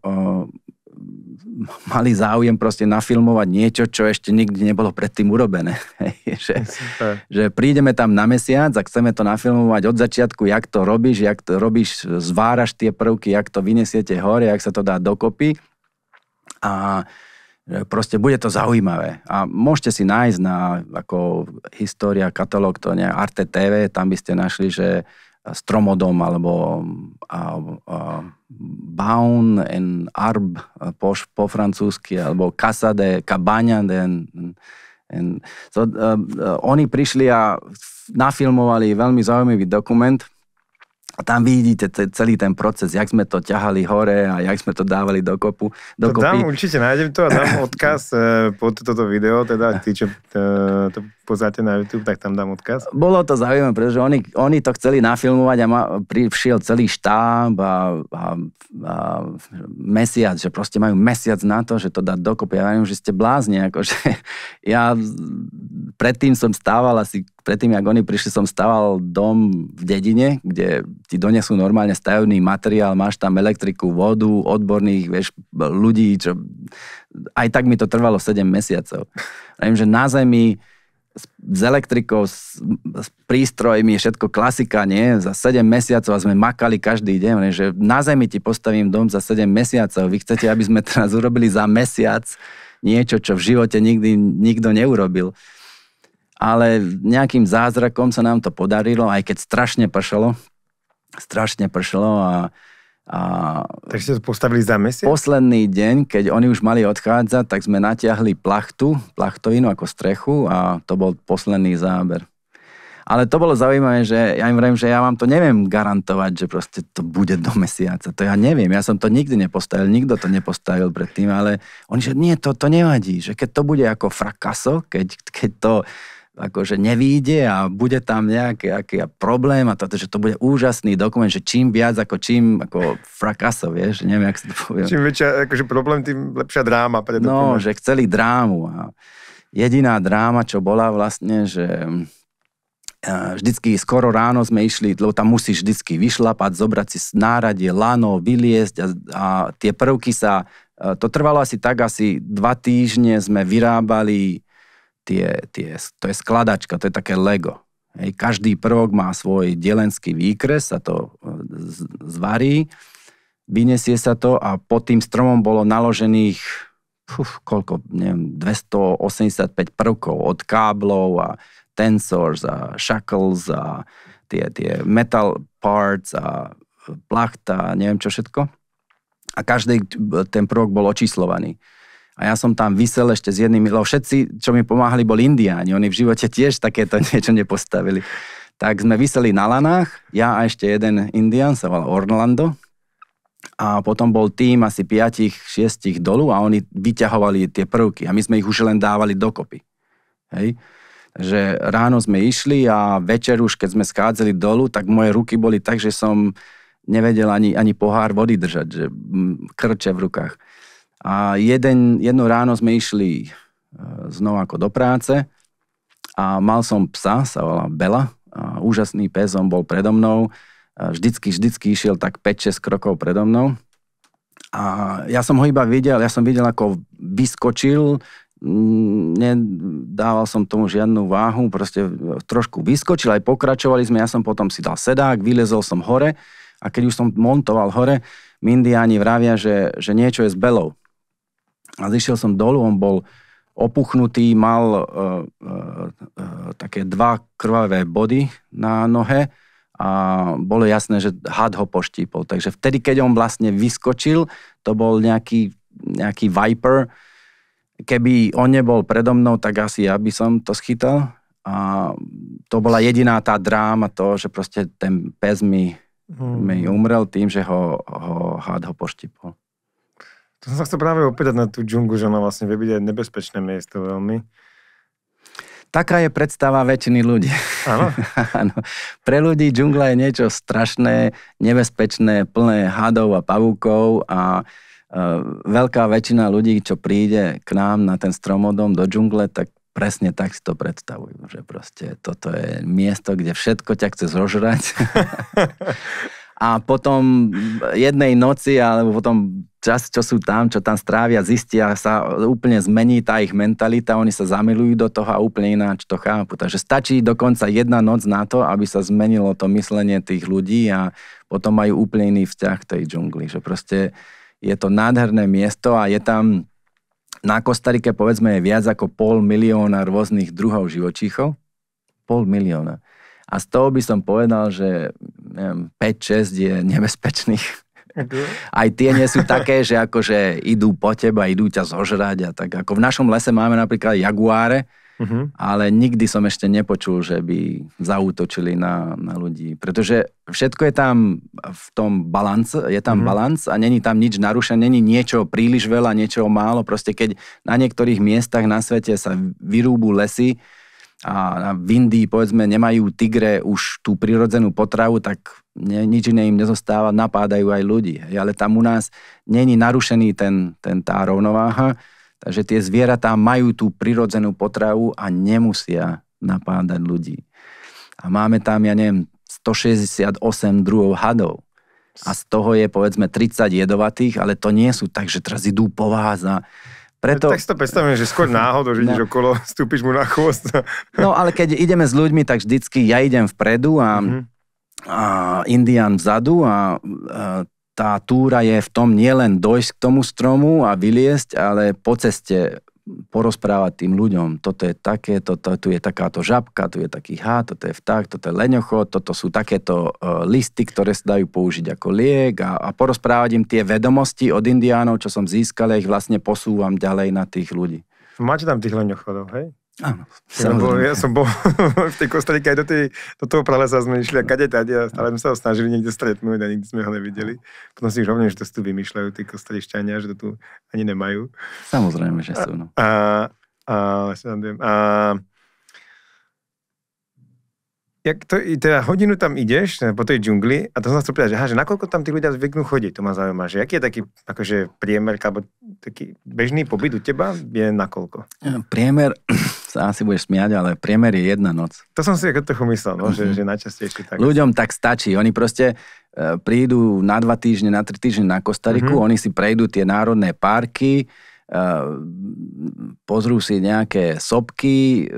mali záujem proste nafilmovať niečo, čo ešte nikdy nebolo predtým urobené. že, že prídeme tam na mesiac a chceme to nafilmovať od začiatku, jak to robíš, jak to robíš, zváraš tie prvky, jak to vyniesiete hore, jak sa to dá dokopy a e, proste bude to zaujímavé. A môžete si nájsť na ako história, katalóg, to nie, Arte TV, tam by ste našli, že stromodom alebo a, a, Baun en Arb e, po, po francúzsky, alebo Casa de de en, en, so, uh, uh, oni prišli a nafilmovali veľmi zaujímavý dokument a tam vidíte celý ten proces, jak sme to ťahali hore a jak sme to dávali do kopu. Do to dám, určite nájdem to a dám odkaz eh, pod toto video, teda tí, čo eh, to pozáte na YouTube, tak tam dám odkaz. Bolo to zaujímavé, pretože oni, oni to chceli nafilmovať a ma, prišiel celý štáb a, a, a mesiac, že proste majú mesiac na to, že to dá dokopy. Ja viem, že ste blázni, akože ja predtým som stával asi Predtým, ako oni prišli, som staval dom v dedine, kde ti donesú normálne stavebný materiál, máš tam elektriku, vodu, odborných vieš, ľudí, čo... Aj tak mi to trvalo 7 mesiacov. Viem, že na zemi s elektrikou, s, s prístrojmi, všetko klasika, nie? Za 7 mesiacov a sme makali každý deň, ne? že na zemi ti postavím dom za 7 mesiacov. Vy chcete, aby sme teraz urobili za mesiac niečo, čo v živote nikdy nikto neurobil ale nejakým zázrakom sa nám to podarilo, aj keď strašne pršalo. Strašne pršalo a a Takže ste to postavili za mesiac? Posledný deň, keď oni už mali odchádzať, tak sme natiahli plachtu, plachtovinu ako strechu a to bol posledný záber. Ale to bolo zaujímavé, že ja im vrem, že ja vám to neviem garantovať, že proste to bude do mesiaca. To ja neviem, ja som to nikdy nepostavil, nikto to nepostavil predtým, ale oni, že nie, to, to nevadí, že keď to bude ako frakaso, keď, keď to akože nevíde a bude tam nejaký, nejaký problém a toto, že to bude úžasný dokument, že čím viac ako čím ako frakaso, vieš, neviem, jak sa to povie. Čím väčšia akože problém, tým lepšia dráma pre No, že chceli drámu a jediná dráma, čo bola vlastne, že e, vždycky skoro ráno sme išli, lebo tam musíš vždycky vyšlapať, zobrať si náradie, lano, vyliesť a, a tie prvky sa, e, to trvalo asi tak, asi dva týždne sme vyrábali tie, tie, to je skladačka, to je také Lego. Hej, každý prvok má svoj dielenský výkres, sa to e, zvarí, vyniesie sa to a pod tým stromom bolo naložených uf, koľko, neviem, 285 prvkov od káblov a tensors a shackles a tie, tie metal parts a e, plachta a neviem čo všetko. A každý e, ten prvok bol očíslovaný. A ja som tam vysel ešte s jednými, lebo všetci, čo mi pomáhali, boli Indiáni. Oni v živote tiež takéto niečo nepostavili. Tak sme vyseli na lanách, ja a ešte jeden Indian, sa volal Orlando. A potom bol tým asi 5-6 dolu a oni vyťahovali tie prvky. A my sme ich už len dávali dokopy. Hej? Takže ráno sme išli a večer už, keď sme skádzali dolu, tak moje ruky boli tak, že som nevedel ani, ani pohár vody držať, že krče v rukách. A jeden, jedno ráno sme išli e, znova ako do práce a mal som psa, sa volá Bela. A úžasný pes, on bol predo mnou. A e, vždycky, vždycky išiel tak 5-6 krokov predo mnou. A ja som ho iba videl, ja som videl, ako vyskočil, mm, nedával som tomu žiadnu váhu, proste e, trošku vyskočil, aj pokračovali sme, ja som potom si dal sedák, vylezol som hore a keď už som montoval hore, Mindiáni vravia, že, že niečo je s belou. A zišiel som dolu, on bol opuchnutý, mal uh, uh, uh, také dva krvavé body na nohe a bolo jasné, že had ho poštípol. Takže vtedy, keď on vlastne vyskočil, to bol nejaký, nejaký Viper. Keby on nebol predo mnou, tak asi ja by som to schytal. A to bola jediná tá dráma, to, že proste ten pes mi, hmm. mi umrel tým, že ho, ho had ho poštípol. To som sa chcel práve opýtať na tú džungu, že ona vlastne vie byť aj nebezpečné miesto veľmi. Taká je predstava väčšiny ľudí. Áno. áno. Pre ľudí džungla je niečo strašné, nebezpečné, plné hadov a pavúkov a e, veľká väčšina ľudí, čo príde k nám na ten stromodom do džungle, tak presne tak si to predstavujú, že proste toto je miesto, kde všetko ťa chce zožrať. a potom jednej noci, alebo potom čas, čo sú tam, čo tam strávia, zistia sa, úplne zmení tá ich mentalita, oni sa zamilujú do toho a úplne ináč to chápu. Takže stačí dokonca jedna noc na to, aby sa zmenilo to myslenie tých ľudí a potom majú úplne iný vzťah k tej džungli. Že proste je to nádherné miesto a je tam na Kostarike povedzme je viac ako pol milióna rôznych druhov živočíchov. Pol milióna. A z toho by som povedal, že 5-6 je nebezpečných. Aj tie nie sú také, že akože idú po teba, idú ťa zožrať a tak ako v našom lese máme napríklad jaguáre, Uh-huh. Ale nikdy som ešte nepočul, že by zautočili na, na ľudí. Pretože všetko je tam v tom balanc, je tam uh-huh. Mhm. balanc a není tam nič narušené, není niečo príliš veľa, niečo málo. Proste keď na niektorých miestach na svete sa vyrúbu lesy, a v Indii, povedzme, nemajú tigre už tú prirodzenú potravu, tak ne, nič iné im nezostáva, napádajú aj ľudí. Hej. Ale tam u nás není narušený ten, ten tá rovnováha, takže tie zvieratá majú tú prirodzenú potravu a nemusia napádať ľudí. A máme tam, ja neviem, 168 druhov hadov. A z toho je povedzme 30 jedovatých, ale to nie sú tak, že teraz idú po vás a preto... Tak si to predstavím, že skôr náhodou, že ideš no. okolo, stúpiš mu na chvost. no ale keď ideme s ľuďmi, tak vždycky ja idem vpredu a, mm-hmm. a Indian vzadu a, a tá túra je v tom nielen dojsť k tomu stromu a vyliesť, ale po ceste porozprávať tým ľuďom, toto je také, toto, tu je takáto žabka, tu je taký hád, toto je vták, toto je leňocho, toto sú takéto uh, listy, ktoré sa dajú použiť ako liek a, a porozprávať im tie vedomosti od indiánov, čo som získal, ja ich vlastne posúvam ďalej na tých ľudí. Máte tam tých leňochodov, hej? Áno. Som bol, ja som bol v tej kostrike aj do, tej, do toho pralesa sme išli a kade tady a stále sme sa ho snažili niekde stretnúť a nikdy sme ho nevideli. Potom si rovne, že to si tu vymýšľajú tí kostrišťania, že to tu ani nemajú. Samozrejme, že sú. No. A, a, a, a, jak to, teda hodinu tam ideš e, po tej džungli a to som sa chcel pýtať, že, že nakoľko tam tí ľudia zvyknú chodiť, to ma zaujíma, že aký je taký akože priemer, alebo taký bežný pobyt u teba je nakoľko? E, priemer sa asi budeš smiať, ale priemer je jedna noc. To som si trochu myslel, no, mm-hmm. že, mhm. že najčastejšie tak. Ľuďom tak stačí. Oni proste e, prídu na dva týždne, na tri týždne na Kostariku, mm-hmm. oni si prejdú tie národné parky, e, pozrú si nejaké sopky, e,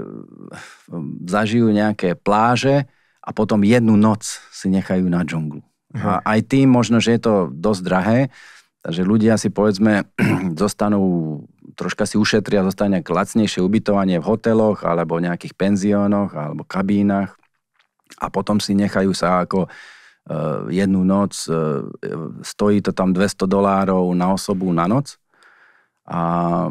zažijú nejaké pláže a potom jednu noc si nechajú na džunglu. Mm-hmm. A mhm. aj tým možno, že je to dosť drahé, takže ľudia si povedzme zostanú troška si ušetria, zostane nejak lacnejšie ubytovanie v hoteloch alebo nejakých penziónoch alebo kabínach a potom si nechajú sa ako e, jednu noc, e, stojí to tam 200 dolárov na osobu na noc a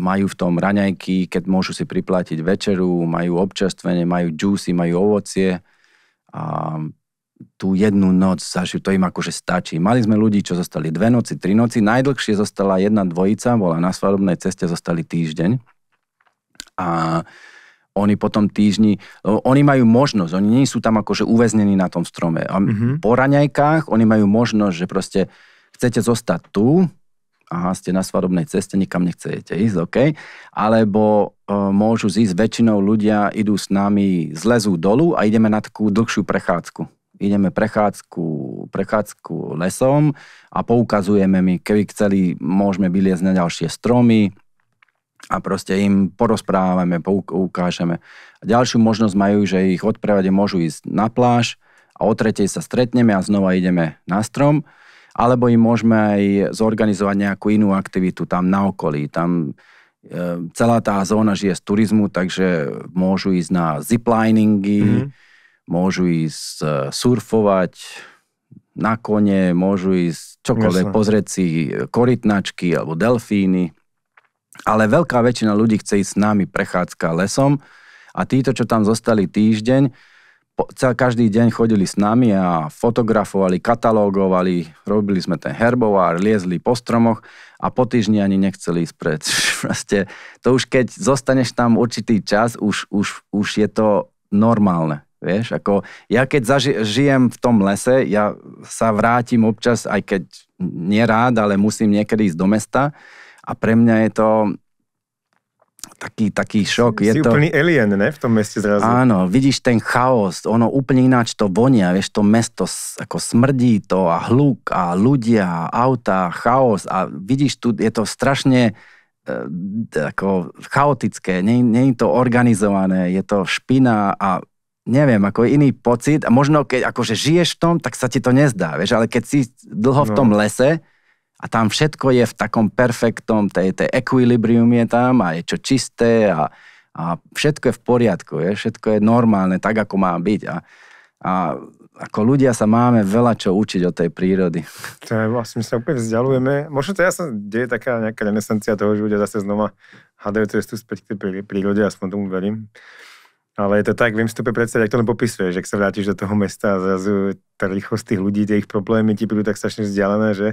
majú v tom raňajky, keď môžu si priplatiť večeru, majú občerstvenie, majú džúsy, majú ovocie a tú jednu noc zažil, to im akože stačí. Mali sme ľudí, čo zostali dve noci, tri noci, najdlhšie zostala jedna dvojica, bola na svadobnej ceste, zostali týždeň. A oni potom týždni, oni majú možnosť, oni nie sú tam akože uväznení na tom strome. A mm-hmm. po raňajkách oni majú možnosť, že proste chcete zostať tu, aha, ste na svadobnej ceste, nikam nechcete ísť, OK, alebo e, môžu zísť, väčšinou ľudia idú s nami, zlezú dolu a ideme na takú dlhšiu prechádzku ideme prechádzku, prechádzku lesom a poukazujeme mi, keby chceli, môžeme vyliezť na ďalšie stromy a proste im porozprávame, poukážeme. A ďalšiu možnosť majú, že ich odprevade môžu ísť na pláž a o tretej sa stretneme a znova ideme na strom, alebo im môžeme aj zorganizovať nejakú inú aktivitu tam na okolí. Tam e, celá tá zóna žije z turizmu, takže môžu ísť na zipliningy, mm-hmm môžu ísť e, surfovať na kone, môžu ísť čokoľvek, Jasne. pozrieť si korytnačky alebo delfíny. Ale veľká väčšina ľudí chce ísť s nami prechádzka lesom a títo, čo tam zostali týždeň, každý deň chodili s nami a fotografovali, katalógovali, robili sme ten herbovár, liezli po stromoch a po týždni ani nechceli ísť preč. Proste, to už keď zostaneš tam určitý čas, už, už, už je to normálne. Vieš, ako ja keď žijem v tom lese, ja sa vrátim občas, aj keď nerád, ale musím niekedy ísť do mesta a pre mňa je to taký, taký šok. Si, je si to... úplný alien, ne? V tom meste zrazu. Áno, vidíš ten chaos, ono úplne ináč to vonia, vieš, to mesto ako smrdí to a hluk a ľudia, auta, chaos a vidíš tu, je to strašne e, ako chaotické, nie, nie je to organizované, je to špina a neviem, ako iný pocit a možno keď akože žiješ v tom, tak sa ti to nezdá, vieš, ale keď si dlho v tom no. lese a tam všetko je v takom perfektom, tej, tej equilibrium je tam a je čo čisté a, a všetko je v poriadku, je, všetko je normálne, tak ako má byť a, a ako ľudia sa máme veľa čo učiť od tej prírody. To je, vlastne my sa úplne vzdialujeme. Možno to ja sa deje taká nejaká renesancia toho, že ľudia zase znova hľadajú cestu späť k tej prírode, aspoň tomu verím. Ale je to tak, viem si to predstaviť, ak to len popisuješ, ak sa vrátiš do toho mesta a zrazu tá rýchlosť tých ľudí, tie ich problémy ti budú tak strašne vzdialené, že?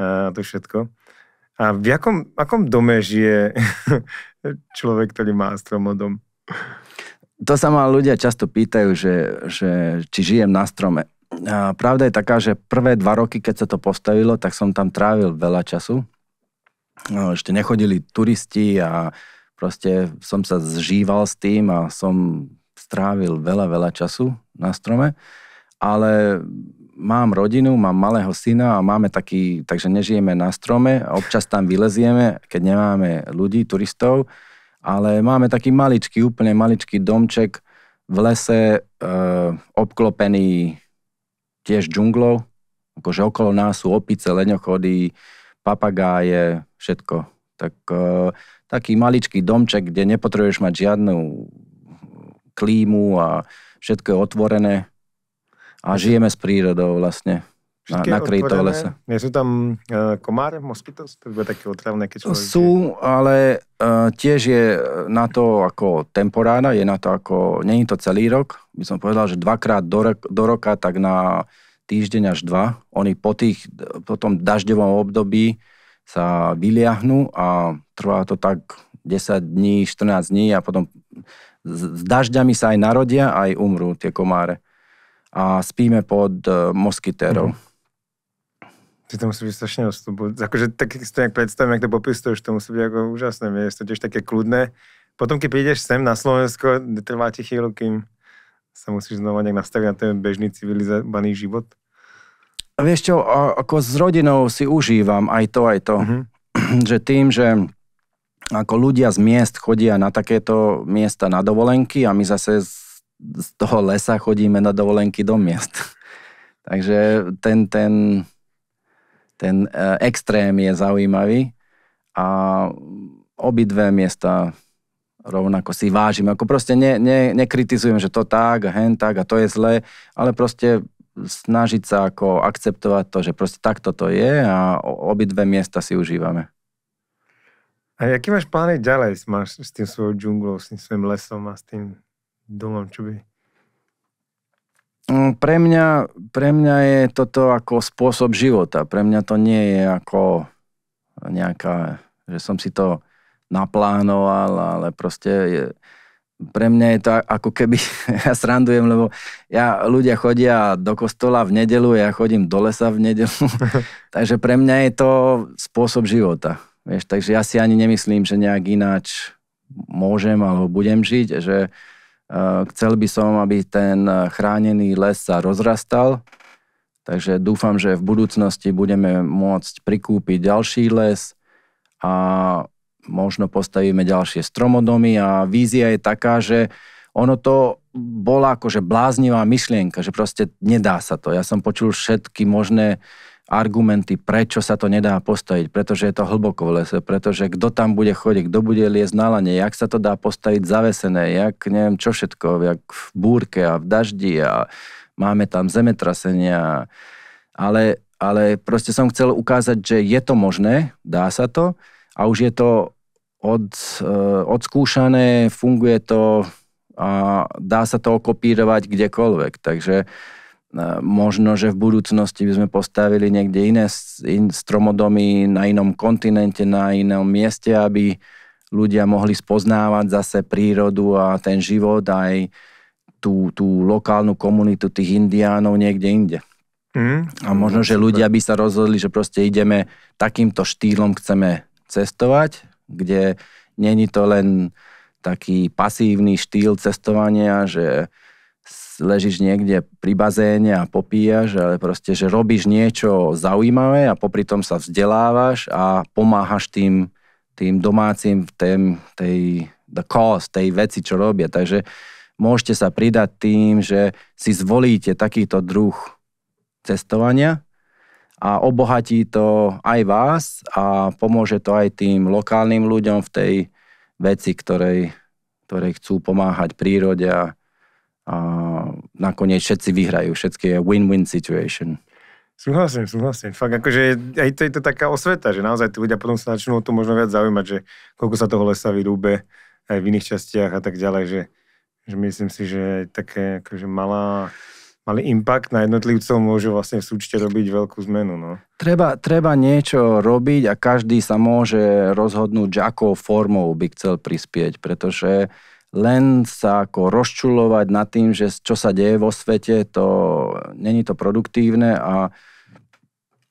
A to všetko. A v jakom, akom dome žije človek, ktorý má stromodom? To sa ma ľudia často pýtajú, že, že či žijem na strome. A pravda je taká, že prvé dva roky, keď sa to postavilo, tak som tam trávil veľa času. No, ešte nechodili turisti a proste som sa zžíval s tým a som strávil veľa, veľa času na strome, ale mám rodinu, mám malého syna a máme taký, takže nežijeme na strome, občas tam vylezieme, keď nemáme ľudí, turistov, ale máme taký maličký, úplne maličký domček v lese, e, obklopený tiež džunglou, akože okolo nás sú opice, leňochody, papagáje, všetko. Tak e, taký maličký domček, kde nepotrebuješ mať žiadnu klímu a všetko je otvorené a žijeme s prírodou vlastne. Na, na kryto lese. Nie sú tam uh, komáre, moskytos? To by také otravné, keď človek... Sú, ale uh, tiež je na to ako temporána, je na to ako... Není to celý rok. By som povedal, že dvakrát do, rok, do roka, tak na týždeň až dva. Oni po, tých, po tom dažďovom období sa vyliahnú a trvá to tak 10 dní, 14 dní a potom s dažďami sa aj narodia, aj umrú tie komáre. A spíme pod e, moskytérov. Mm-hmm. Ty to musí byť strašne Akože tak si to nejak predstavím, jak to popisuješ, to musí byť ako úžasné miesto, tiež také kľudné. Potom, keď prídeš sem na Slovensko, trvá ti chvíľu, kým sa musíš znova nejak nastaviť na ten bežný civilizovaný život vieš čo, ako s rodinou si užívam aj to, aj to. Mm-hmm. Že tým, že ako ľudia z miest chodia na takéto miesta na dovolenky a my zase z, z toho lesa chodíme na dovolenky do miest. Takže ten, ten, ten e, extrém je zaujímavý a obidve miesta rovnako si vážim. Ako proste ne, ne, nekritizujem, že to tak a hen tak a to je zlé, ale proste snažiť sa ako akceptovať to, že proste takto to je a obidve miesta si užívame. A aký máš plány ďalej? Máš s tým svojou džunglou, s tým svojim lesom a s tým domom, čo by... Mm, pre mňa, pre mňa je toto ako spôsob života. Pre mňa to nie je ako nejaká, že som si to naplánoval, ale proste je, pre mňa je to ako keby, ja srandujem, lebo ja, ľudia chodia do kostola v nedelu, ja chodím do lesa v nedelu, takže pre mňa je to spôsob života. Vieš, takže ja si ani nemyslím, že nejak ináč môžem alebo budem žiť, že uh, chcel by som, aby ten chránený les sa rozrastal, takže dúfam, že v budúcnosti budeme môcť prikúpiť ďalší les a možno postavíme ďalšie stromodomy a vízia je taká, že ono to bola akože bláznivá myšlienka, že proste nedá sa to. Ja som počul všetky možné argumenty, prečo sa to nedá postaviť, pretože je to hlboko v lese, pretože kto tam bude chodiť, kto bude liesť na lane, jak sa to dá postaviť zavesené, jak neviem čo všetko, jak v búrke a v daždi a máme tam zemetrasenia. Ale, ale proste som chcel ukázať, že je to možné, dá sa to a už je to od, e, odskúšané, funguje to a dá sa to okopírovať kdekoľvek. Takže e, možno, že v budúcnosti by sme postavili niekde iné stromodomy na inom kontinente, na inom mieste, aby ľudia mohli spoznávať zase prírodu a ten život aj tú, tú lokálnu komunitu tých indiánov niekde inde. Mm. A možno, že ľudia by sa rozhodli, že proste ideme takýmto štýlom, chceme cestovať kde není to len taký pasívny štýl cestovania, že ležíš niekde pri bazéne a popíjaš, ale proste, že robíš niečo zaujímavé a popri tom sa vzdelávaš a pomáhaš tým, tým domácim v tém, tej the cause, tej veci, čo robia. Takže môžete sa pridať tým, že si zvolíte takýto druh cestovania a obohatí to aj vás a pomôže to aj tým lokálnym ľuďom v tej veci, ktorej, ktorej chcú pomáhať prírode a, a nakoniec všetci vyhrajú, všetky je win-win situation. Súhlasím, súhlasím. Fakt, akože aj to je to taká osveta, že naozaj tí ľudia potom sa začnú o to možno viac zaujímať, že koľko sa toho lesa vyrúbe aj v iných častiach a tak ďalej, že, že myslím si, že také akože malá ale impact na jednotlivcov môže vlastne v súčte robiť veľkú zmenu. No. Treba, treba niečo robiť a každý sa môže rozhodnúť, že akou formou by chcel prispieť, pretože len sa ako rozčulovať nad tým, že čo sa deje vo svete, to není to produktívne a,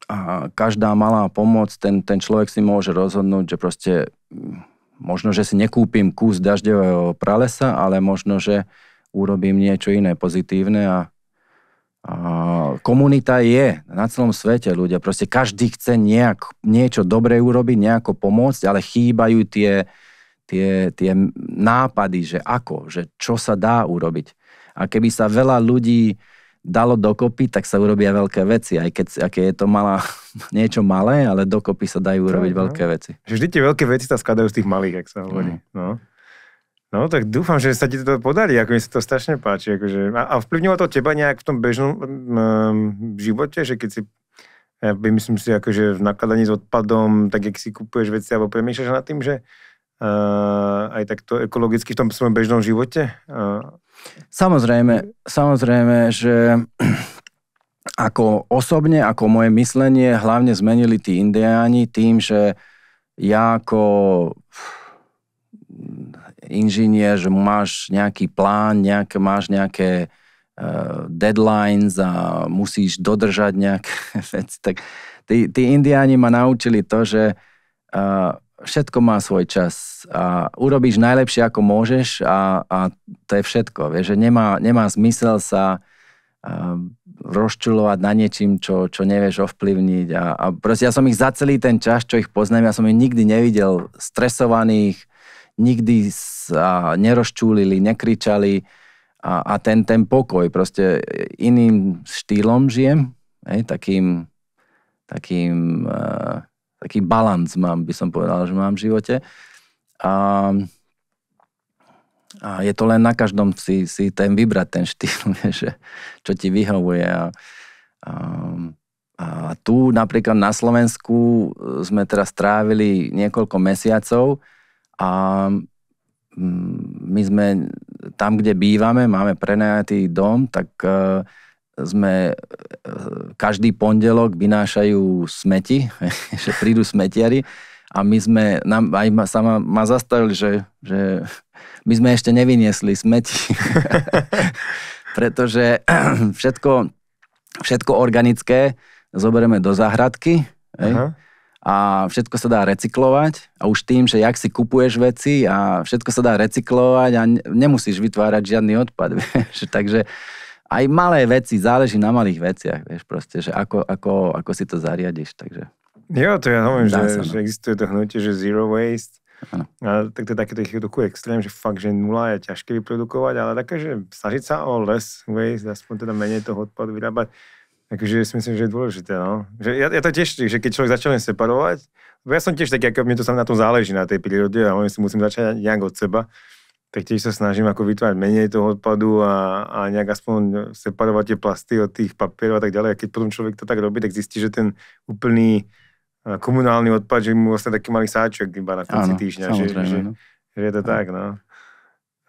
a každá malá pomoc, ten, ten človek si môže rozhodnúť, že proste mm, možno, že si nekúpim kus dažďového pralesa, ale možno, že urobím niečo iné pozitívne a komunita je na celom svete ľudia. Proste každý chce nejak, niečo dobré urobiť, nejako pomôcť, ale chýbajú tie, tie, tie nápady, že ako, že čo sa dá urobiť. A keby sa veľa ľudí dalo dokopy, tak sa urobia veľké veci. Aj keď aké je to malá, niečo malé, ale dokopy sa dajú urobiť no, veľké no. veci. Že vždy tie veľké veci sa skladajú z tých malých, ak sa hovorí. No. no. No tak dúfam, že sa ti to podarí, ako mi sa to strašne páči. Akože. A, a vplyvnilo to teba nejak v tom bežnom um, živote, že keď si ja myslím si, akože v nakladaní s odpadom, tak jak si kupuješ veci alebo premýšľaš nad tým, že uh, aj takto ekologicky v tom svojom bežnom živote? Uh. Samozrejme, samozrejme, že ako osobne, ako moje myslenie hlavne zmenili tí indiáni tým, že ja ako inžinier, že máš nejaký plán, nejak, máš nejaké uh, deadlines a musíš dodržať nejaké veci. Tak tí, tí indiáni ma naučili to, že uh, všetko má svoj čas a urobíš najlepšie, ako môžeš a, a to je všetko. Vieš, že nemá, nemá zmysel sa eh, rozčulovať na niečím, čo, čo nevieš ovplyvniť. A, a proste ja som ich za celý ten čas, čo ich poznám, ja som ich nikdy nevidel stresovaných, nikdy sa nerozčúlili, nekričali a, a ten, ten pokoj proste iným štýlom žijem, hej, takým, takým uh, taký balans mám, by som povedal, že mám v živote. A, a je to len na každom si, si ten vybrať ten štýl, že, čo ti vyhovuje. A, a, a tu napríklad na Slovensku e, sme teraz trávili niekoľko mesiacov, a mm, my sme tam, kde bývame, máme prenajatý dom, tak e, sme e, každý pondelok vynášajú smeti, že prídu smetiari a my sme, nám, aj ma, sa ma, ma zastavil, že, že my sme ešte nevyniesli smeti, pretože všetko, všetko organické zoberieme do záhradky, Aha a všetko sa dá recyklovať a už tým, že jak si kupuješ veci a všetko sa dá recyklovať a nemusíš vytvárať žiadny odpad, vieš, takže aj malé veci, záleží na malých veciach, vieš proste, že ako, ako, ako si to zariadiš, takže. Jo, to ja hovorím, že, no. že existuje to hnutie, že zero waste, ano. a tak to je takéto ich extrém, že fakt, že nula je ťažké vyprodukovať, ale také, že snažiť sa o less waste, aspoň teda menej toho odpadu vyrábať, Takže si myslím, že je dôležité, no. Že ja, ja to tiež, že keď človek začal separovať, ja som tiež taký, ako mne to sa na tom záleží, na tej prírode a hovorím si, musím začať nejak od seba, tak tiež sa snažím ako vytvárať menej toho odpadu a, a nejak aspoň separovať tie plasty od tých papierov a tak ďalej. A keď potom človek to tak robí, tak zistí, že ten úplný komunálny odpad, že mu vlastne taký malý sáčok iba na konci týždňa. Že, že, no. že je to tak, no.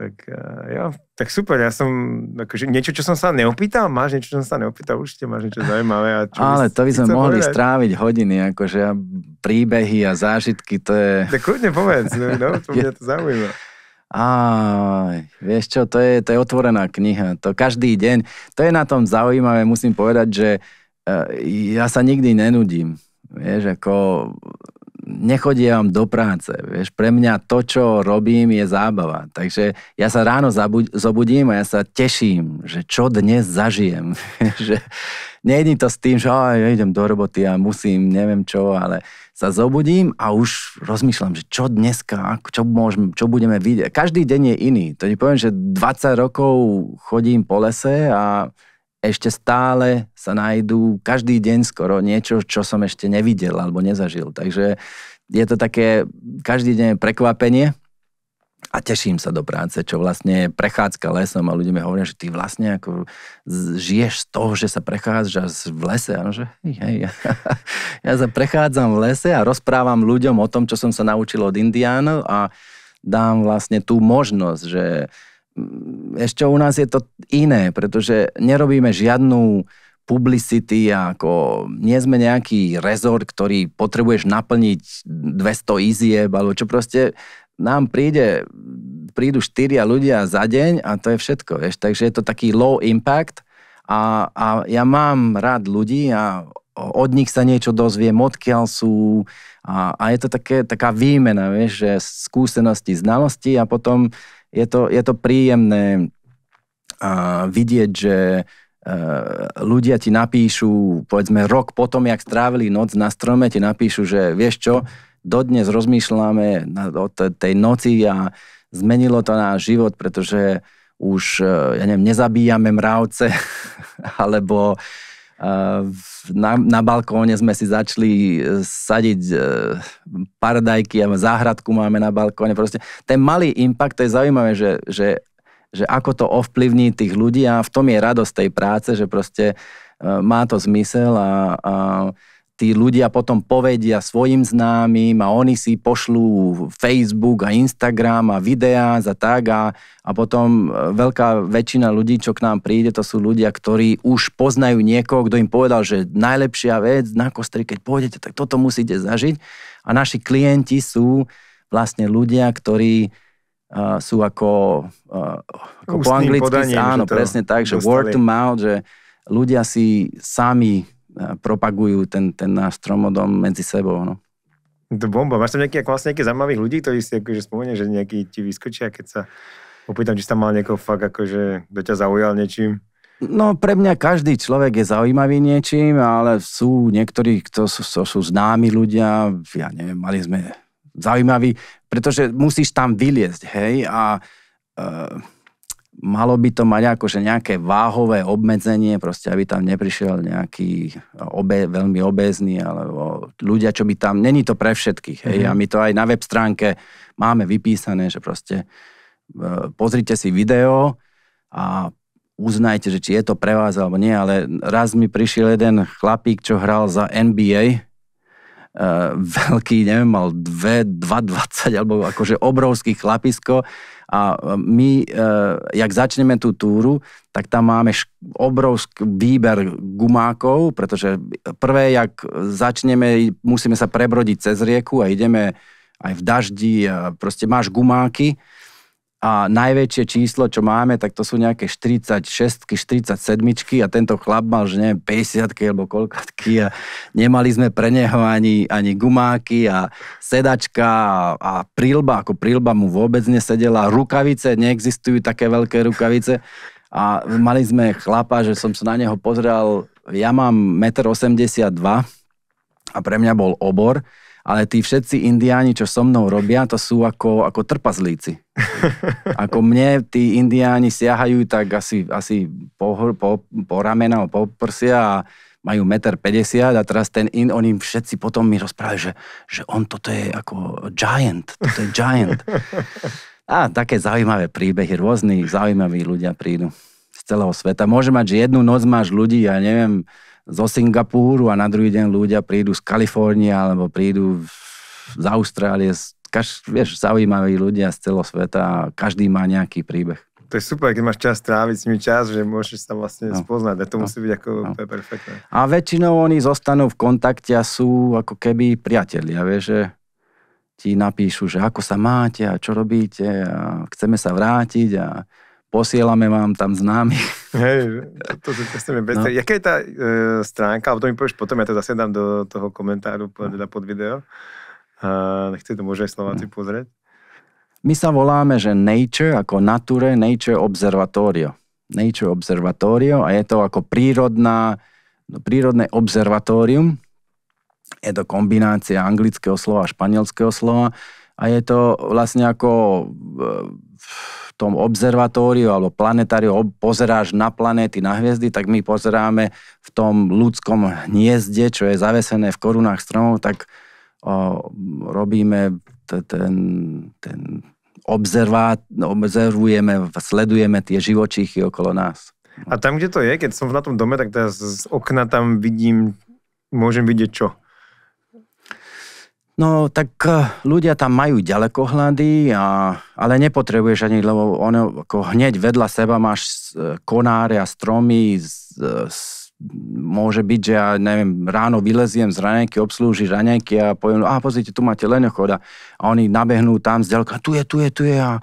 Tak, eh, ja, tak super, ja som, akože, niečo, čo som sa neopýtal, máš niečo, čo som sa neopýtal, určite máš niečo zaujímavé. A čo Ale to by sme mohli povedať? stráviť hodiny, akože príbehy a zážitky, to je... Tak kľudne povedz, no, no to mňa to zaujíma. A vieš čo, to je, to je otvorená kniha, to každý deň, to je na tom zaujímavé, musím povedať, že eh, ja sa nikdy nenudím, vieš, ako nechodia vám do práce. Vieš, pre mňa to, čo robím, je zábava. Takže ja sa ráno zabud- zobudím a ja sa teším, že čo dnes zažijem. že nejde to s tým, že oh, ja idem do roboty a musím, neviem čo, ale sa zobudím a už rozmýšľam, že čo dneska, čo, môžem, čo budeme vidieť. Každý deň je iný. To ti poviem, že 20 rokov chodím po lese a ešte stále sa nájdú každý deň skoro niečo, čo som ešte nevidel alebo nezažil. Takže je to také každý deň prekvapenie a teším sa do práce, čo vlastne je prechádzka lesom a ľudia mi hovoria, že ty vlastne ako žiješ z toho, že sa prechádzaš v lese. Ano, že hej, ja, ja sa prechádzam v lese a rozprávam ľuďom o tom, čo som sa naučil od indiánov a dám vlastne tú možnosť, že ešte u nás je to iné, pretože nerobíme žiadnu publicity, ako nie sme nejaký rezort, ktorý potrebuješ naplniť 200 izieb, alebo čo proste nám príde, prídu štyria ľudia za deň a to je všetko, vieš, takže je to taký low impact a, a ja mám rád ľudí a od nich sa niečo dozviem, odkiaľ sú a, a je to také, taká výmena, vieš, že skúsenosti, znalosti a potom je to, je to príjemné uh, vidieť, že e, ľudia ti napíšu, povedzme rok potom, jak strávili noc na strome, ti napíšu, že vieš čo, dodnes rozmýšľame o tej noci a zmenilo to náš život, pretože už, e, ja neviem, nezabíjame mravce, alebo na, na balkóne sme si začali e, sadiť e, paradajky, záhradku máme na balkóne. Proste ten malý impact, to je zaujímavé, že, že, že ako to ovplyvní tých ľudí a v tom je radosť tej práce, že proste e, má to zmysel a, a tí ľudia potom povedia svojim známym a oni si pošlú Facebook a Instagram a videá za tak a, a potom e, veľká väčšina ľudí, čo k nám príde, to sú ľudia, ktorí už poznajú niekoho, kto im povedal, že najlepšia vec na kostri, keď pôjdete, tak toto musíte zažiť. A naši klienti sú vlastne ľudia, ktorí uh, sú ako, uh, ako po anglicky, podaním, áno, to presne tak, že word to mouth, že ľudia si sami propagujú ten, ten náš stromodom medzi sebou. No. To bomba. Máš tam nejakých, vlastne nejakých zaujímavých ľudí, ktorí si akože spomenie, že nejaký ti vyskočia, keď sa opýtam, či si tam mal niekoho fakt, akože do ťa zaujal niečím? No pre mňa každý človek je zaujímavý niečím, ale sú niektorí, kto sú, sú, sú známi ľudia, ja neviem, mali sme zaujímavý, pretože musíš tam vyliezť, hej, a uh, malo by to mať akože nejaké váhové obmedzenie, proste aby tam neprišiel nejaký eh, obe, veľmi obezný, alebo ľudia, čo by tam, není to pre všetkých, hej, mm-hmm. a my to aj na web stránke máme vypísané, že proste eh, pozrite si video a uznajte, že či je to pre vás alebo nie, ale raz mi prišiel jeden chlapík, čo hral za NBA, eh, veľký, neviem, mal 2,20 alebo akože obrovský chlapisko a e, my, e, jak začneme tú túru, tak tam máme obrovský výber gumákov, pretože prvé, jak začneme, musíme sa prebrodiť cez rieku a ideme aj v daždi, proste máš gumáky, a najväčšie číslo, čo máme, tak to sú nejaké 46 47 a tento chlap mal, že neviem, 50 alebo koľkatky a nemali sme pre neho ani, ani gumáky a sedačka a, a prílba, ako prílba mu vôbec nesedela, rukavice, neexistujú také veľké rukavice a mali sme chlapa, že som sa na neho pozrel, ja mám 1,82 m a pre mňa bol obor, ale tí všetci indiáni, čo so mnou robia, to sú ako, ako trpazlíci. ako mne tí indiáni siahajú tak asi, asi po, po, po ramena, po prsia a majú 1,50 m a teraz ten in, oni všetci potom mi rozprávajú, že, že on toto je ako giant, toto je giant. A také zaujímavé príbehy, rôzni zaujímaví ľudia prídu z celého sveta. Môže mať, že jednu noc máš ľudí, ja neviem, zo Singapúru a na druhý deň ľudia prídu z Kalifornie alebo prídu z Austrálie, kaž, vieš, zaujímaví ľudia z celého sveta a každý má nejaký príbeh. To je super, keď máš čas tráviť s nimi čas, že môžeš sa vlastne no. spoznať. A to no. musí byť ako no. perfektné. A väčšinou oni zostanú v kontakte a sú ako keby priatelia, vieš, že ti napíšu, že ako sa máte a čo robíte a chceme sa vrátiť a posielame vám tam známy. Hej, to sú presne no. Jaká je tá e, stránka, alebo to mi povieš potom, ja to zase dám do toho komentáru pod, no. Teda pod video. A nechci to môže aj Slováci no. pozrieť. My sa voláme, že Nature, ako Nature, Nature Observatorio. Nature Observatorio a je to ako prírodná, no, prírodné observatórium. Je to kombinácia anglického slova a španielského slova a je to vlastne ako e, tom observatóriu alebo planetáriu pozeráš na planéty, na hviezdy, tak my pozeráme v tom ľudskom hniezde, čo je zavesené v korunách stromov, tak o, robíme t- ten, ten obzervá, observujeme, sledujeme tie živočíchy okolo nás. A tam, kde to je, keď som na tom dome, tak teraz z okna tam vidím, môžem vidieť čo? No tak eh, ľudia tam majú ďalekohľady, a, ale nepotrebuješ ani, lebo ono, ako hneď vedľa seba máš eh, konáre a stromy, z, z, eh, môže byť, že ja neviem, ráno vyleziem z raňajky, obslúži raňajky a poviem, a pozrite, tu máte lenochoda. A oni nabehnú tam z ďaleka, tu je, tu je, tu je a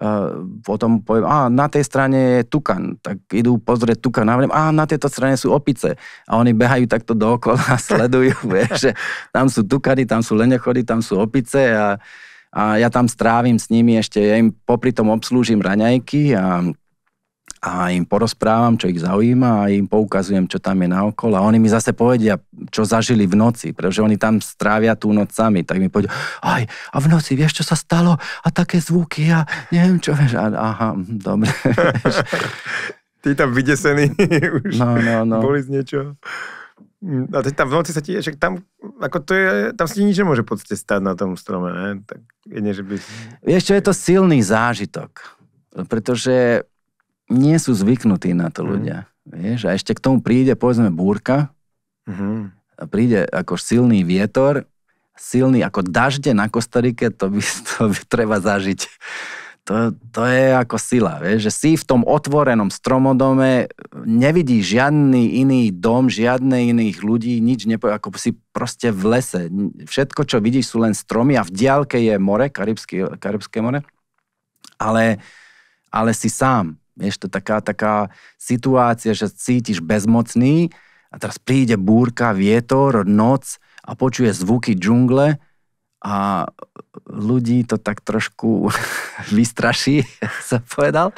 Eh, potom poviem, a na tej strane je tukan, tak idú pozrieť tukan, a hovorím, a na tejto strane sú opice. A oni behajú takto dookola a sledujú, vieš, že tam sú tukany, tam sú lenechody, tam sú opice a, a ja tam strávim s nimi ešte, ja im popri tom obslúžim raňajky a a im porozprávam, čo ich zaujíma a im poukazujem, čo tam je naokolo. A oni mi zase povedia, čo zažili v noci, pretože oni tam strávia tú noc sami. Tak mi povedia, aj, a v noci vieš, čo sa stalo? A také zvuky a neviem čo, vieš. A, aha, dobre. Ty tam vydesení už no, no, no. boli z niečo. Mm, a teď tam v noci sa ti, však tam, ako to je, tam si nič nemôže podstate stať na tom strome, ne? Tak jedne, že by... Vieš čo, je to silný zážitok. Pretože nie sú zvyknutí na to mhm. ľudia. Mm. Vieš, a ešte k tomu príde, povedzme, búrka, mm. a príde ako silný vietor, silný ako dažde na Kostarike, to by, to by treba zažiť. To, to je ako sila, vieš, že si v tom otvorenom stromodome, nevidí žiadny iný dom, žiadne iných ľudí, nič nepovie, ako si proste v lese. Všetko, čo vidíš, sú len stromy a v diálke je more, Karibské, Karibské more, ale, ale si sám vieš, to taká, taká situácia, že cítiš bezmocný a teraz príde búrka, vietor, noc a počuje zvuky džungle a ľudí to tak trošku vystraší, som povedal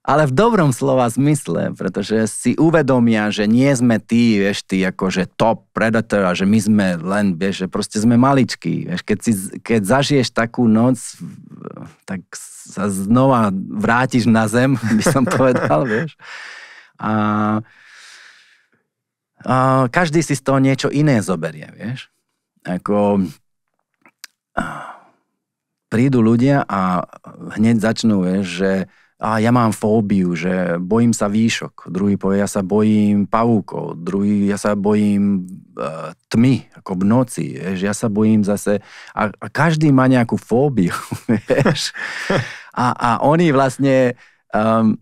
ale v dobrom slova zmysle, pretože si uvedomia, že nie sme tí, vieš, tí akože top predator a že my sme len, vieš, že proste sme maličkí. Vieš, keď, si, keď zažiješ takú noc, tak sa znova vrátiš na zem, by som povedal, vieš. A, a každý si z toho niečo iné zoberie, vieš. Ako prídu ľudia a hneď začnú, vieš, že a ja mám fóbiu, že bojím sa výšok, druhý povie, ja sa bojím pavúkov, druhý, ja sa bojím uh, tmy, ako v noci, vieš, ja sa bojím zase, a, a každý má nejakú fóbiu, vieš, a, a oni vlastne, um,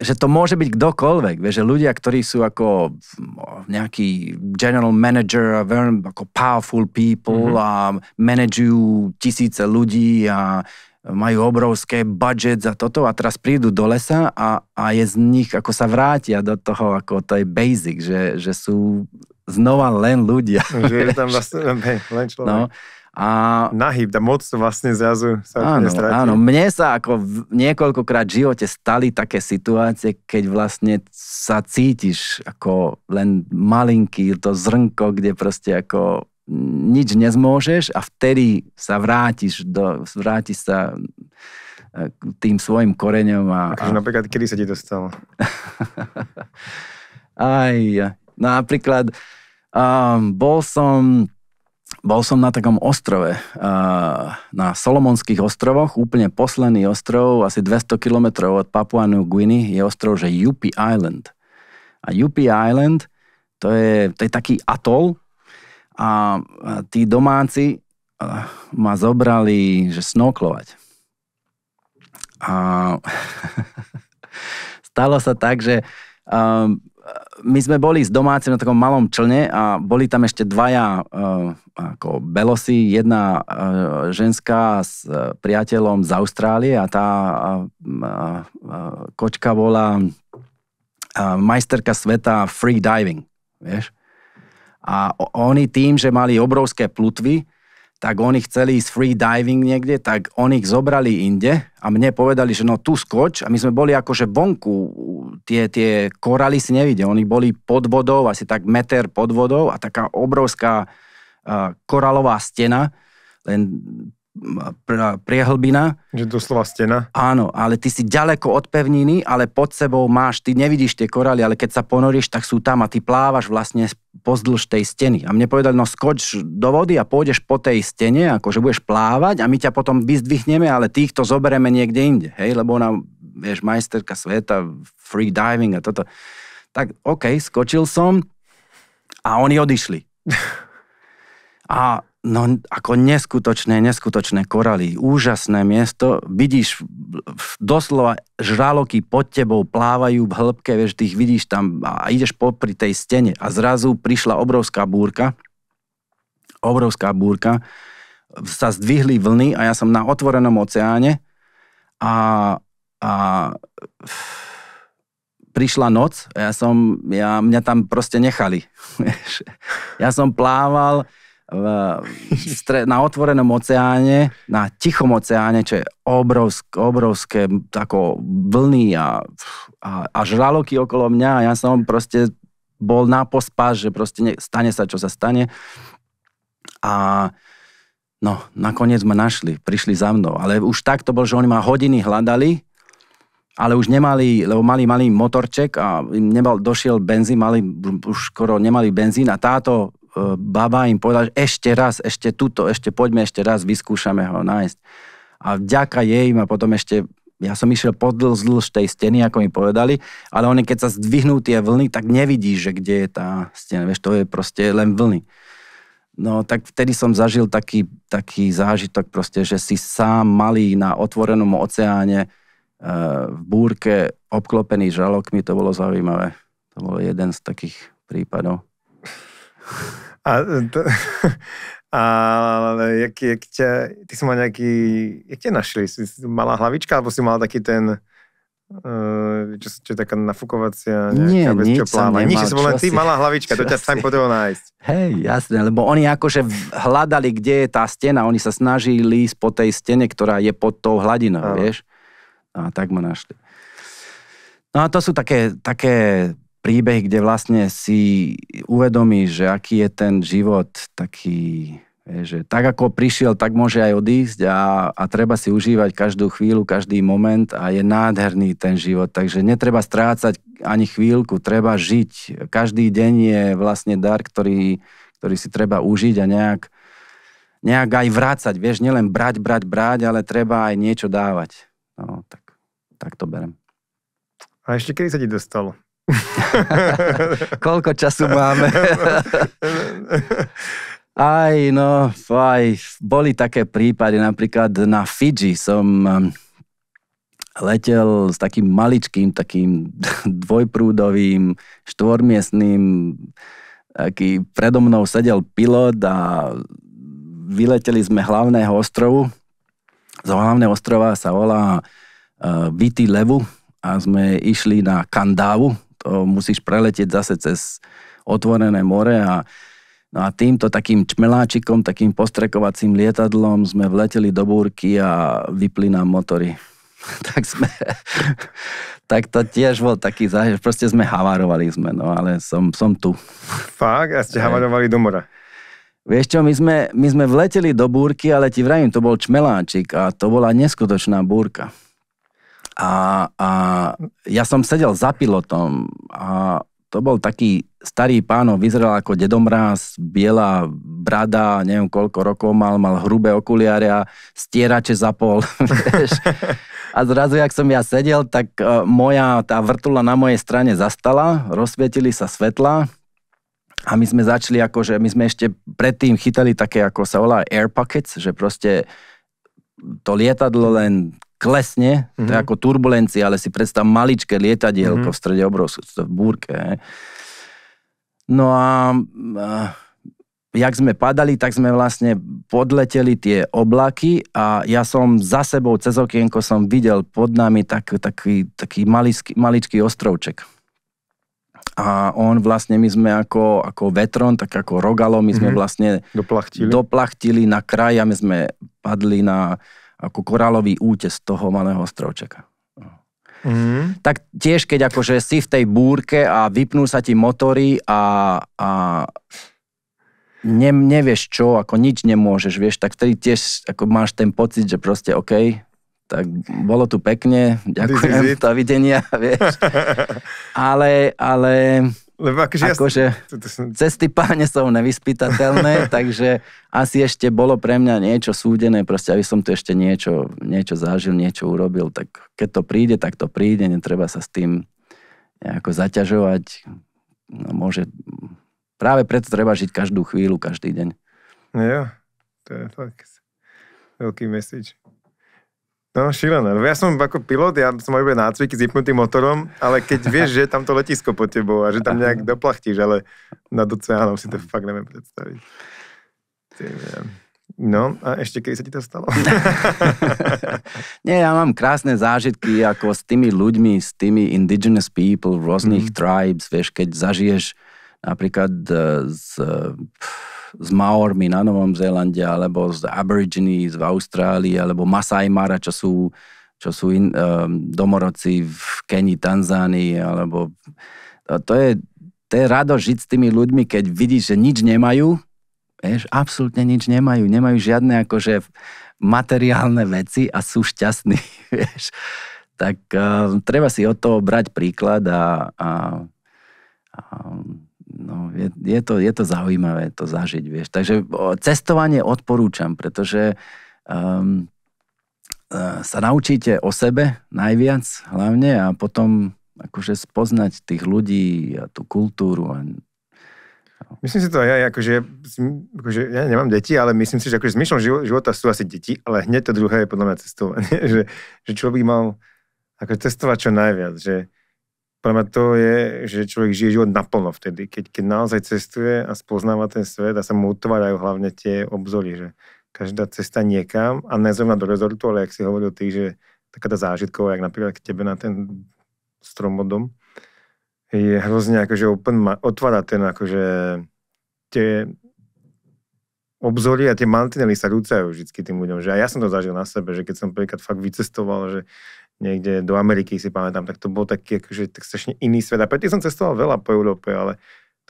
že to môže byť kdokoľvek, vieš, že ľudia, ktorí sú ako mm, nejaký general manager, ako powerful people mm-hmm. a manažujú tisíce ľudí a majú obrovské budget za toto a teraz prídu do lesa a, a je z nich, ako sa vrátia do toho, ako to je basic, že, že sú znova len ľudia. Že je tam vlastne len, len človek. No. A... Nahyb, tá moc vlastne zrazu sa áno, Áno, mne sa ako v, niekoľkokrát v živote stali také situácie, keď vlastne sa cítiš ako len malinký, to zrnko, kde proste ako nič nezmôžeš a vtedy sa vrátiš, do, vrátiš sa e, k tým svojim koreňom. A, akože a... napríklad, kedy sa ti to stalo? Aj, no napríklad um, bol som bol som na takom ostrove, uh, na Solomonských ostrovoch, úplne posledný ostrov, asi 200 km od Papua New Guinea, je ostrov, že Yupi Island. A Yupi Island, to je, to je taký atol, a tí domáci ma zobrali, že snoklovať. A stalo sa tak, že my sme boli s domácim na takom malom člne a boli tam ešte dvaja ako belosi, jedna ženská s e, priateľom z Austrálie a tá kočka bola majsterka sveta free diving, vieš. A oni tým, že mali obrovské plutvy, tak oni chceli ísť free diving niekde, tak oni ich zobrali inde a mne povedali, že no tu skoč a my sme boli akože vonku, tie, tie koraly si nevidia, oni boli pod vodou, asi tak meter pod vodou a taká obrovská uh, koralová stena, len priehlbina. Že doslova stena. Áno, ale ty si ďaleko od pevniny, ale pod sebou máš, ty nevidíš tie korály, ale keď sa ponoríš, tak sú tam a ty plávaš vlastne pozdĺž tej steny. A mne povedali, no skoč do vody a pôjdeš po tej stene, akože budeš plávať a my ťa potom vyzdvihneme, ale týchto zoberieme niekde inde, hej, lebo ona, vieš, majsterka sveta, free diving a toto. Tak OK, skočil som a oni odišli. A no ako neskutočné, neskutočné koraly, úžasné miesto, vidíš doslova žraloky pod tebou plávajú v hĺbke, vieš, ty ich vidíš tam a ideš popri tej stene a zrazu prišla obrovská búrka, obrovská búrka, sa zdvihli vlny a ja som na otvorenom oceáne a, a prišla noc a ja som, ja, mňa tam proste nechali. ja som plával, na otvorenom oceáne, na tichom oceáne, čo je obrovské, obrovské ako vlny a, a, a žraloky okolo mňa a ja som proste bol na pospas, že proste ne, stane sa, čo sa stane. A no, nakoniec ma našli, prišli za mnou. Ale už tak to bol, že oni ma hodiny hľadali, ale už nemali, lebo mali malý motorček a nebal, došiel benzín, mali, už skoro nemali benzín a táto baba im povedala, že ešte raz, ešte tuto, ešte poďme ešte raz, vyskúšame ho nájsť. A vďaka jej ma potom ešte ja som išiel podlž dlž tej steny, ako mi povedali, ale oni keď sa zdvihnú tie vlny, tak nevidíš, že kde je tá stena, vieš, to je proste len vlny. No tak vtedy som zažil taký, taký zážitok proste, že si sám malý na otvorenom oceáne e, v búrke obklopený žalokmi, to bolo zaujímavé. To bolo jeden z takých prípadov. A, to, a jak, jak ťa, ty si mal nejaký, jak ťa našli? Si, si mala hlavička, alebo si mal taký ten, Uh, čo, čo je taká nafukovacia nejaká Nie, bez nič som nemal, Nič, som len ty, malá hlavička, to ťa tam potreboval nájsť. Hej, jasné, lebo oni akože hľadali, kde je tá stena, oni sa snažili ísť po tej stene, ktorá je pod tou hladinou, Aha. vieš. A tak ma našli. No a to sú také, také príbeh, kde vlastne si uvedomí, že aký je ten život taký, že tak ako prišiel, tak môže aj odísť a, a treba si užívať každú chvíľu, každý moment a je nádherný ten život. Takže netreba strácať ani chvíľku, treba žiť. Každý deň je vlastne dar, ktorý, ktorý si treba užiť a nejak, nejak aj vrácať. Vieš, nielen brať, brať, brať, ale treba aj niečo dávať. No, tak, tak to berem. A ešte kedy sa ti dostalo Koľko času máme? aj, no, aj, boli také prípady, napríklad na Fidži som um, letel s takým maličkým, takým dvojprúdovým, štvormiestným, aký predo mnou sedel pilot a vyleteli sme hlavného ostrovu. Z hlavného ostrova sa volá uh, Viti Levu a sme išli na Kandávu, musíš preletieť zase cez otvorené more a No a týmto takým čmeláčikom, takým postrekovacím lietadlom sme vleteli do búrky a vypli nám motory. tak sme... tak to tiež bol taký zážitok. Proste sme havarovali sme, no ale som, som tu. Fakt? A ste havarovali do mora? Vieš čo, my sme, my sme vleteli do búrky, ale ti vrajím, to bol čmeláčik a to bola neskutočná búrka. A, a ja som sedel za pilotom a to bol taký starý páno, vyzeral ako dedomráz, biela brada, neviem koľko rokov mal, mal hrubé okuliare a stierače za pol. a zrazu, jak som ja sedel, tak e, moja, tá vrtula na mojej strane zastala, rozsvietili sa svetla a my sme začali akože, my sme ešte predtým chytali také, ako sa volá air pockets, že proste to lietadlo len klesne, mm-hmm. to je mhm. ako turbulencia, ale si predstav maličké lietadielko mm-hmm. v strede to v búrke. He. No a, jak sme padali, tak sme vlastne podleteli tie oblaky a ja som za sebou cez okienko som videl pod nami tak, taký, taký malický, maličký ostrovček. A on vlastne, my sme ako, ako vetron, tak ako rogalo, my sme mm-hmm. vlastne doplachtili. doplachtili na kraj a my sme padli na, ako korálový útes toho malého ostrovčeka. Mm. Tak tiež, keď akože si v tej búrke a vypnú sa ti motory a, a ne, nevieš čo, ako nič nemôžeš, vieš, tak vtedy tiež ako máš ten pocit, že proste OK, tak bolo tu pekne, ďakujem, videnia, vieš. Ale, ale lebo akože, ako ja... Akože som... cesty páne sú nevyspytateľné, takže asi ešte bolo pre mňa niečo súdené, proste aby som tu ešte niečo, niečo zažil, niečo urobil, tak keď to príde, tak to príde, netreba sa s tým nejako zaťažovať. No, môže... Práve preto treba žiť každú chvíľu, každý deň. No jo, to je fakt veľký message. No, šílené. Ja som ako pilot, ja som iba cvíky s vypnutým motorom, ale keď vieš, že tam to letisko pod tebou a že tam nejak doplachtíš, ale nad oceánom si to fakt neviem predstaviť. No a ešte kedy sa ti to stalo? Nie, ja mám krásne zážitky ako s tými ľuďmi, s tými indigenous people, rôznych mm. tribes, vieš, keď zažiješ napríklad eh, z... Eh, pff, s Maormi na Novom Zélande, alebo z Aborigines v Austrálii, alebo Masai Mara, čo sú, čo sú in, um, domorodci v Kenii, Tanzánii, alebo to, to je, to je rado žiť s tými ľuďmi, keď vidíš, že nič nemajú, vieš, absolútne nič nemajú, nemajú žiadne akože materiálne veci a sú šťastní, vieš. Tak um, treba si od toho brať príklad a, a, a no, je, je, to, je to zaujímavé to zažiť, vieš. Takže cestovanie odporúčam, pretože um, e, sa naučíte o sebe najviac hlavne a potom akože spoznať tých ľudí a tú kultúru. A... Myslím si to aj ja, akože, akože ja nemám deti, ale myslím si, že akože zmyšľom života sú asi deti, ale hneď to druhé je podľa mňa cestovanie, že, že človek mal ako cestovať čo najviac, že, pre mňa to je, že človek žije život naplno vtedy, keď, keď naozaj cestuje a spoznáva ten svet a sa mu utvárajú hlavne tie obzory, že každá cesta niekam a nezrovna do rezortu, ale jak si hovoril ty, že taká tá zážitková, jak napríklad k tebe na ten stromodom, je hrozne akože open, otvára ten akože tie obzory a tie mantinely sa rúcajú vždy tým ľuďom. Že a ja som to zažil na sebe, že keď som prvýkrát fakt vycestoval, že niekde do Ameriky, si pamätám, tak to bol taký akože tak strašne iný svet. A preto som cestoval veľa po Európe, ale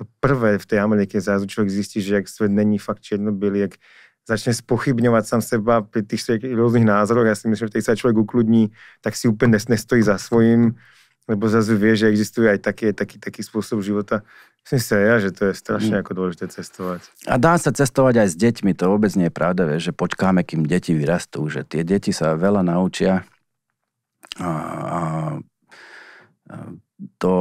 to prvé v tej Amerike zrazu človek zistí, že ak svet není fakt čierno ak začne spochybňovať sám seba pri tých rôznych názoroch, ja si myslím, že keď sa človek ukludní, tak si úplne nestojí za svojím, lebo zrazu vie, že existuje aj taký, taký, taký spôsob života. Myslím si ja, že to je strašne mm. ako dôležité cestovať. A dá sa cestovať aj s deťmi, to vôbec nie je pravda, vie, že počkáme, kým deti vyrastú, že tie deti sa veľa naučia a, a to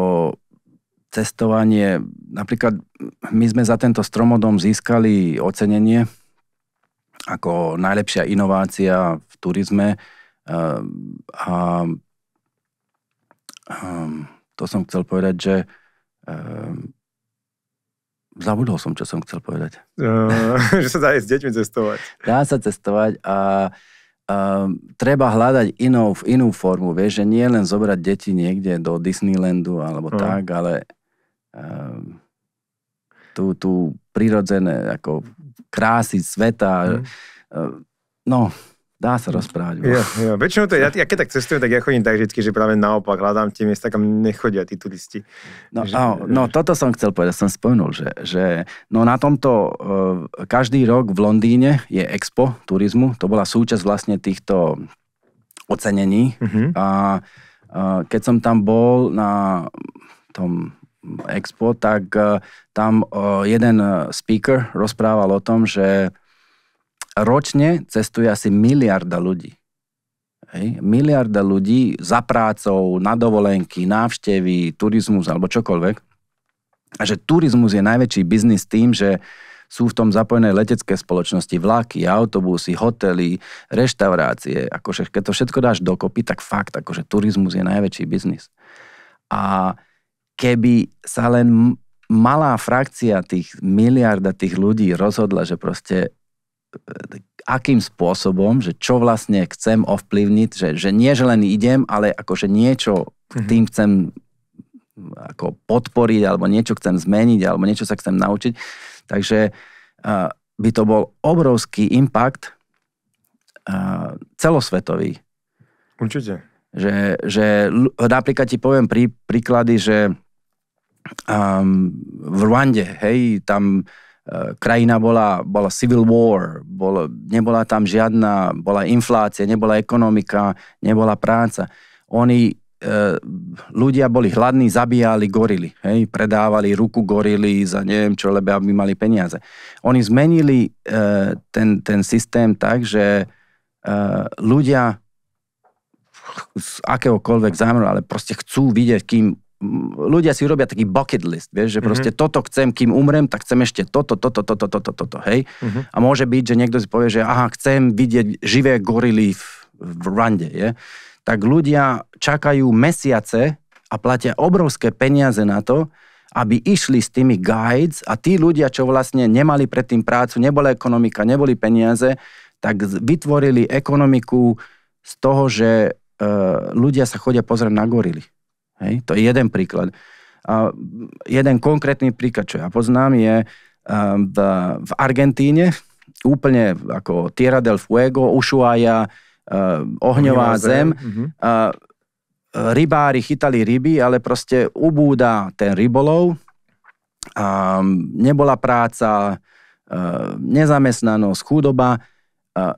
cestovanie, napríklad my sme za tento stromodom získali ocenenie ako najlepšia inovácia v turizme a, a, a to som chcel povedať, že e, Zabudol som, čo som chcel povedať. Uh, že sa dá aj s deťmi cestovať. Dá sa cestovať a uh, Ehm, treba hľadať inou, inú formu, vieš, že nie len zobrať deti niekde do Disneylandu alebo mm. tak, ale uh, tú, tú prirodzené ako krásy sveta, mm. uh, no Dá sa rozprávať. Ja, ja. Väčšinou to, ja, ja keď tak cestujem, tak ja chodím tak vždy, že práve naopak hľadám tie miesta, kam nechodia tí turisti. No, že, áno, no toto som chcel povedať, som spomenul, že, že no na tomto e, každý rok v Londýne je expo turizmu, to bola súčasť vlastne týchto ocenení. Mm-hmm. A, a e, keď som tam bol na tom expo, tak e, tam jeden speaker rozprával o tom, že ročne cestuje asi miliarda ľudí. Hej. Miliarda ľudí za prácou, na dovolenky, návštevy, turizmus alebo čokoľvek. A že turizmus je najväčší biznis tým, že sú v tom zapojené letecké spoločnosti, vlaky, autobusy, hotely, reštaurácie. Akože, keď to všetko dáš dokopy, tak fakt, akože turizmus je najväčší biznis. A keby sa len malá frakcia tých miliarda tých ľudí rozhodla, že proste akým spôsobom, že čo vlastne chcem ovplyvniť, že, že nie, že len idem, ale akože niečo mm-hmm. tým chcem ako podporiť, alebo niečo chcem zmeniť, alebo niečo sa chcem naučiť. Takže uh, by to bol obrovský impact uh, celosvetový. Určite. Že, že napríklad ti poviem prí, príklady, že um, v Rwande, hej, tam uh, Eh, krajina bola, bola civil war, bolo, nebola tam žiadna, bola inflácia, nebola ekonomika, nebola práca. Oni, e, ľudia boli hladní, zabíjali gorily, hej, predávali ruku gorily za neviem čo, lebo aby mali peniaze. Oni zmenili e, ten, ten systém tak, že e, ľudia z akéhokoľvek zámeru, ale proste chcú vidieť, kým ľudia si urobia taký bucket list, vieš, že mhm. proste mm-hmm. toto chcem, kým umrem, tak chcem ešte toto, toto, toto, toto, toto, hej. Mm-hmm. A môže byť, že niekto si povie, že aha, chcem vidieť živé gorily v, v Rwande, je. Tak ľudia čakajú mesiace a platia obrovské peniaze na to, aby išli s tými guides a tí ľudia, čo vlastne nemali predtým prácu, nebola ekonomika, neboli peniaze, tak vytvorili ekonomiku z toho, že e, ľudia sa chodia pozrieť na gorily. Hej? To je jeden príklad. A jeden konkrétny príklad, čo ja poznám, je eh, v, v Argentíne úplne ako Tierra del Fuego, Ushuaia, eh, ohňová zem. zem. Mhm. Uh-huh. A, eh, rybári chytali ryby, ale proste ubúda ten rybolov. A mm, nebola práca, nezamestnanosť, chudoba. A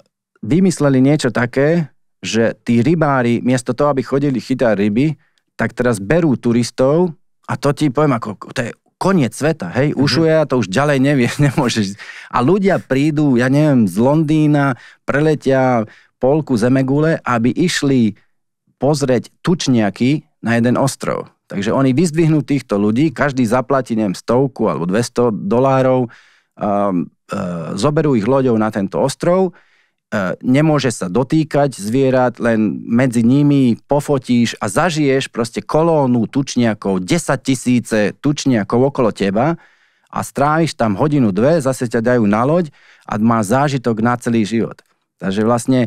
vymysleli niečo také, že tí rybári, miesto toho, aby chodili chytať ryby, tak teraz berú turistov a to ti poviem, ako, to je koniec sveta, hej, mm-hmm. ušuje a to už ďalej nevie, nemôžeš. A ľudia prídu, ja neviem, z Londýna, preletia polku zemegule, aby išli pozrieť tučniaky na jeden ostrov. Takže oni vyzdvihnú týchto ľudí, každý zaplatí, neviem, stovku alebo 200 dolárov, um, uh, zoberú ich loďou na tento ostrov, E, nemôže sa dotýkať zvierat, len medzi nimi pofotíš a zažiješ proste kolónu tučniakov, 10 tisíce tučniakov okolo teba a stráviš tam hodinu, dve, zase ťa dajú na loď a má zážitok na celý život. Takže vlastne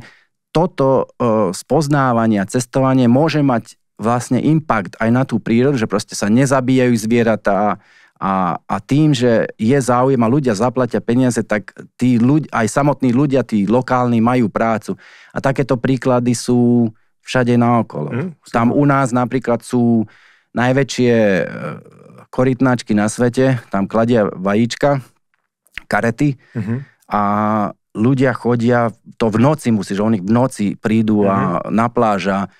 toto e, spoznávanie a cestovanie môže mať vlastne impact aj na tú prírodu, že proste sa nezabíjajú zvieratá, a, a tým, že je záujem a ľudia zaplatia peniaze, tak tí ľuď, aj samotní ľudia, tí lokálni majú prácu. A takéto príklady sú všade naokolo. Mm, Tam u nás napríklad sú najväčšie e, korytnáčky na svete, tam kladia vajíčka, karety mm-hmm. a ľudia chodia, to v noci musíš, oni v noci prídu a mm-hmm. na pláža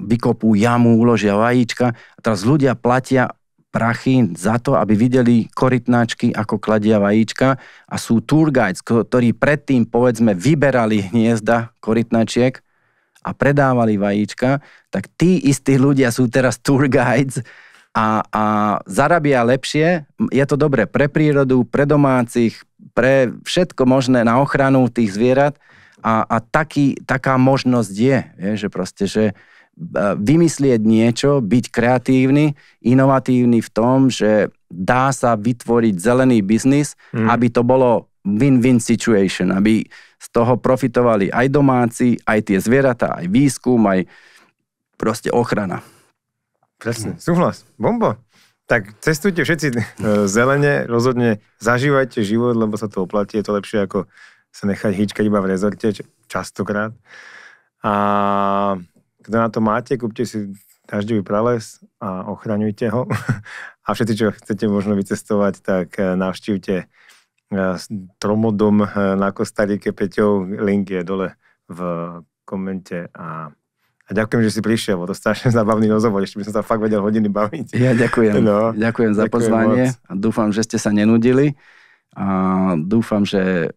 vykopú jamu, uložia vajíčka a teraz ľudia platia prachy za to, aby videli korytnáčky, ako kladia vajíčka a sú tour guides, ktorí predtým, povedzme, vyberali hniezda korytnačiek a predávali vajíčka, tak tí istí ľudia sú teraz tour guides a, a zarabia lepšie. Je to dobré pre prírodu, pre domácich, pre všetko možné na ochranu tých zvierat a, a taký, taká možnosť je, je že proste, že E, vymyslieť niečo, byť kreatívny, inovatívny v tom, že dá sa vytvoriť zelený biznis, mm. aby to bolo win-win situation, aby z toho profitovali aj domáci, aj tie zvieratá, aj výskum, aj proste ochrana. Presne, súhlas, bomba. Tak cestujte všetci e, zelene, rozhodne zažívajte život, lebo sa to oplatí, je to lepšie ako sa nechať hýčkať iba v rezorte, častokrát. A kto na to máte, kúpte si dažďový prales a ochraňujte ho. A všetci, čo chcete možno vycestovať, tak eh, navštívte eh, Tromodom eh, na Kostarike Peťov. Link je dole v komente a a ďakujem, že si prišiel, to strašne zábavný rozhovor, ešte by som sa fakt vedel hodiny baviť. Ja ďakujem, no, ďakujem za ďakujem pozvanie a dúfam, že ste sa nenudili a dúfam, že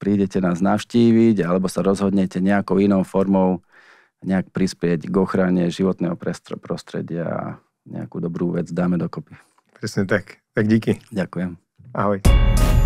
prídete nás navštíviť alebo sa rozhodnete nejakou inou formou nejak prispieť k ochrane životného prostredia a nejakú dobrú vec dáme dokopy. Presne tak. Tak díky. Ďakujem. Ahoj.